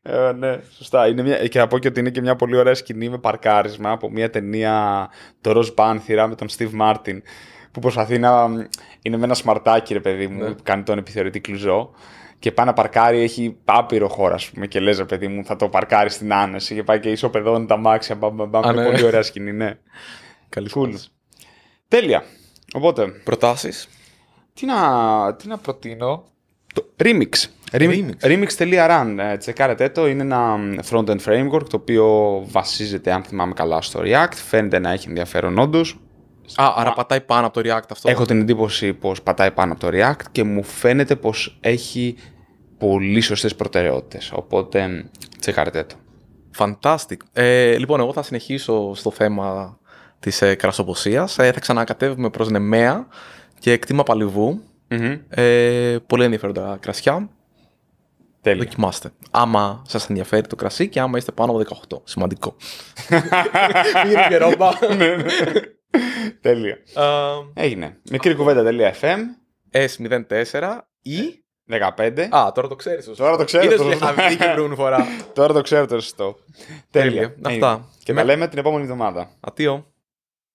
ε, ναι, σωστά. Είναι μια... Και θα πω και ότι είναι και μια πολύ ωραία σκηνή με παρκάρισμα από μια ταινία το Ροζ Πάνθυρα με τον Steve Μάρτιν που προσπαθεί να είναι με ένα σμαρτάκι, ρε παιδί μου, ναι. που κάνει τον επιθεωρητή κλουζό και πάει να παρκάρει, έχει άπειρο χώρο, ας πούμε. Και λες, παιδί μου, θα το παρκάρει στην άνεση. Και πάει και ισοπεδώνει τα μάξια. Μπαμ, μπαμ, ναι. Πολύ ωραία σκηνή, ναι. Καλή cool. Τέλεια. Οπότε. Προτάσεις. Τι να, τι να προτείνω. Το Remix. Remix. Remix.run. Ε, τσεκάρετε το. Είναι ένα front-end framework το οποίο βασίζεται, αν θυμάμαι καλά, στο React. Φαίνεται να έχει ενδιαφέρον όντως. Α, άρα πατάει πάνω από το React αυτό. Έχω την εντύπωση πως πατάει πάνω από το React και μου φαίνεται πως έχει πολύ σωστές προτεραιότητες. Οπότε τσεκάρετε το. Fantastic. Ε, λοιπόν, εγώ θα συνεχίσω στο θέμα της ε, κρασοποσίας. Ε, θα ξανακατεύουμε προς Νεμαία και εκτίμα Ε, πολύ ενδιαφέροντα κρασιά. Τέλεια. Δοκιμάστε. Άμα σας ενδιαφέρει το κρασί και άμα είστε πάνω από 18. Σημαντικό. Μην Τέλεια. Έγινε. FM κουβέντα.fm S04 ή 15. Α, τώρα το ξέρεις. Τώρα το ξέρω. Είδες είχα και πριν φορά. τώρα το ξέρω το σωστό. Τέλεια. Αυτά. Και τα λέμε την επόμενη εβδομάδα. Ατίο.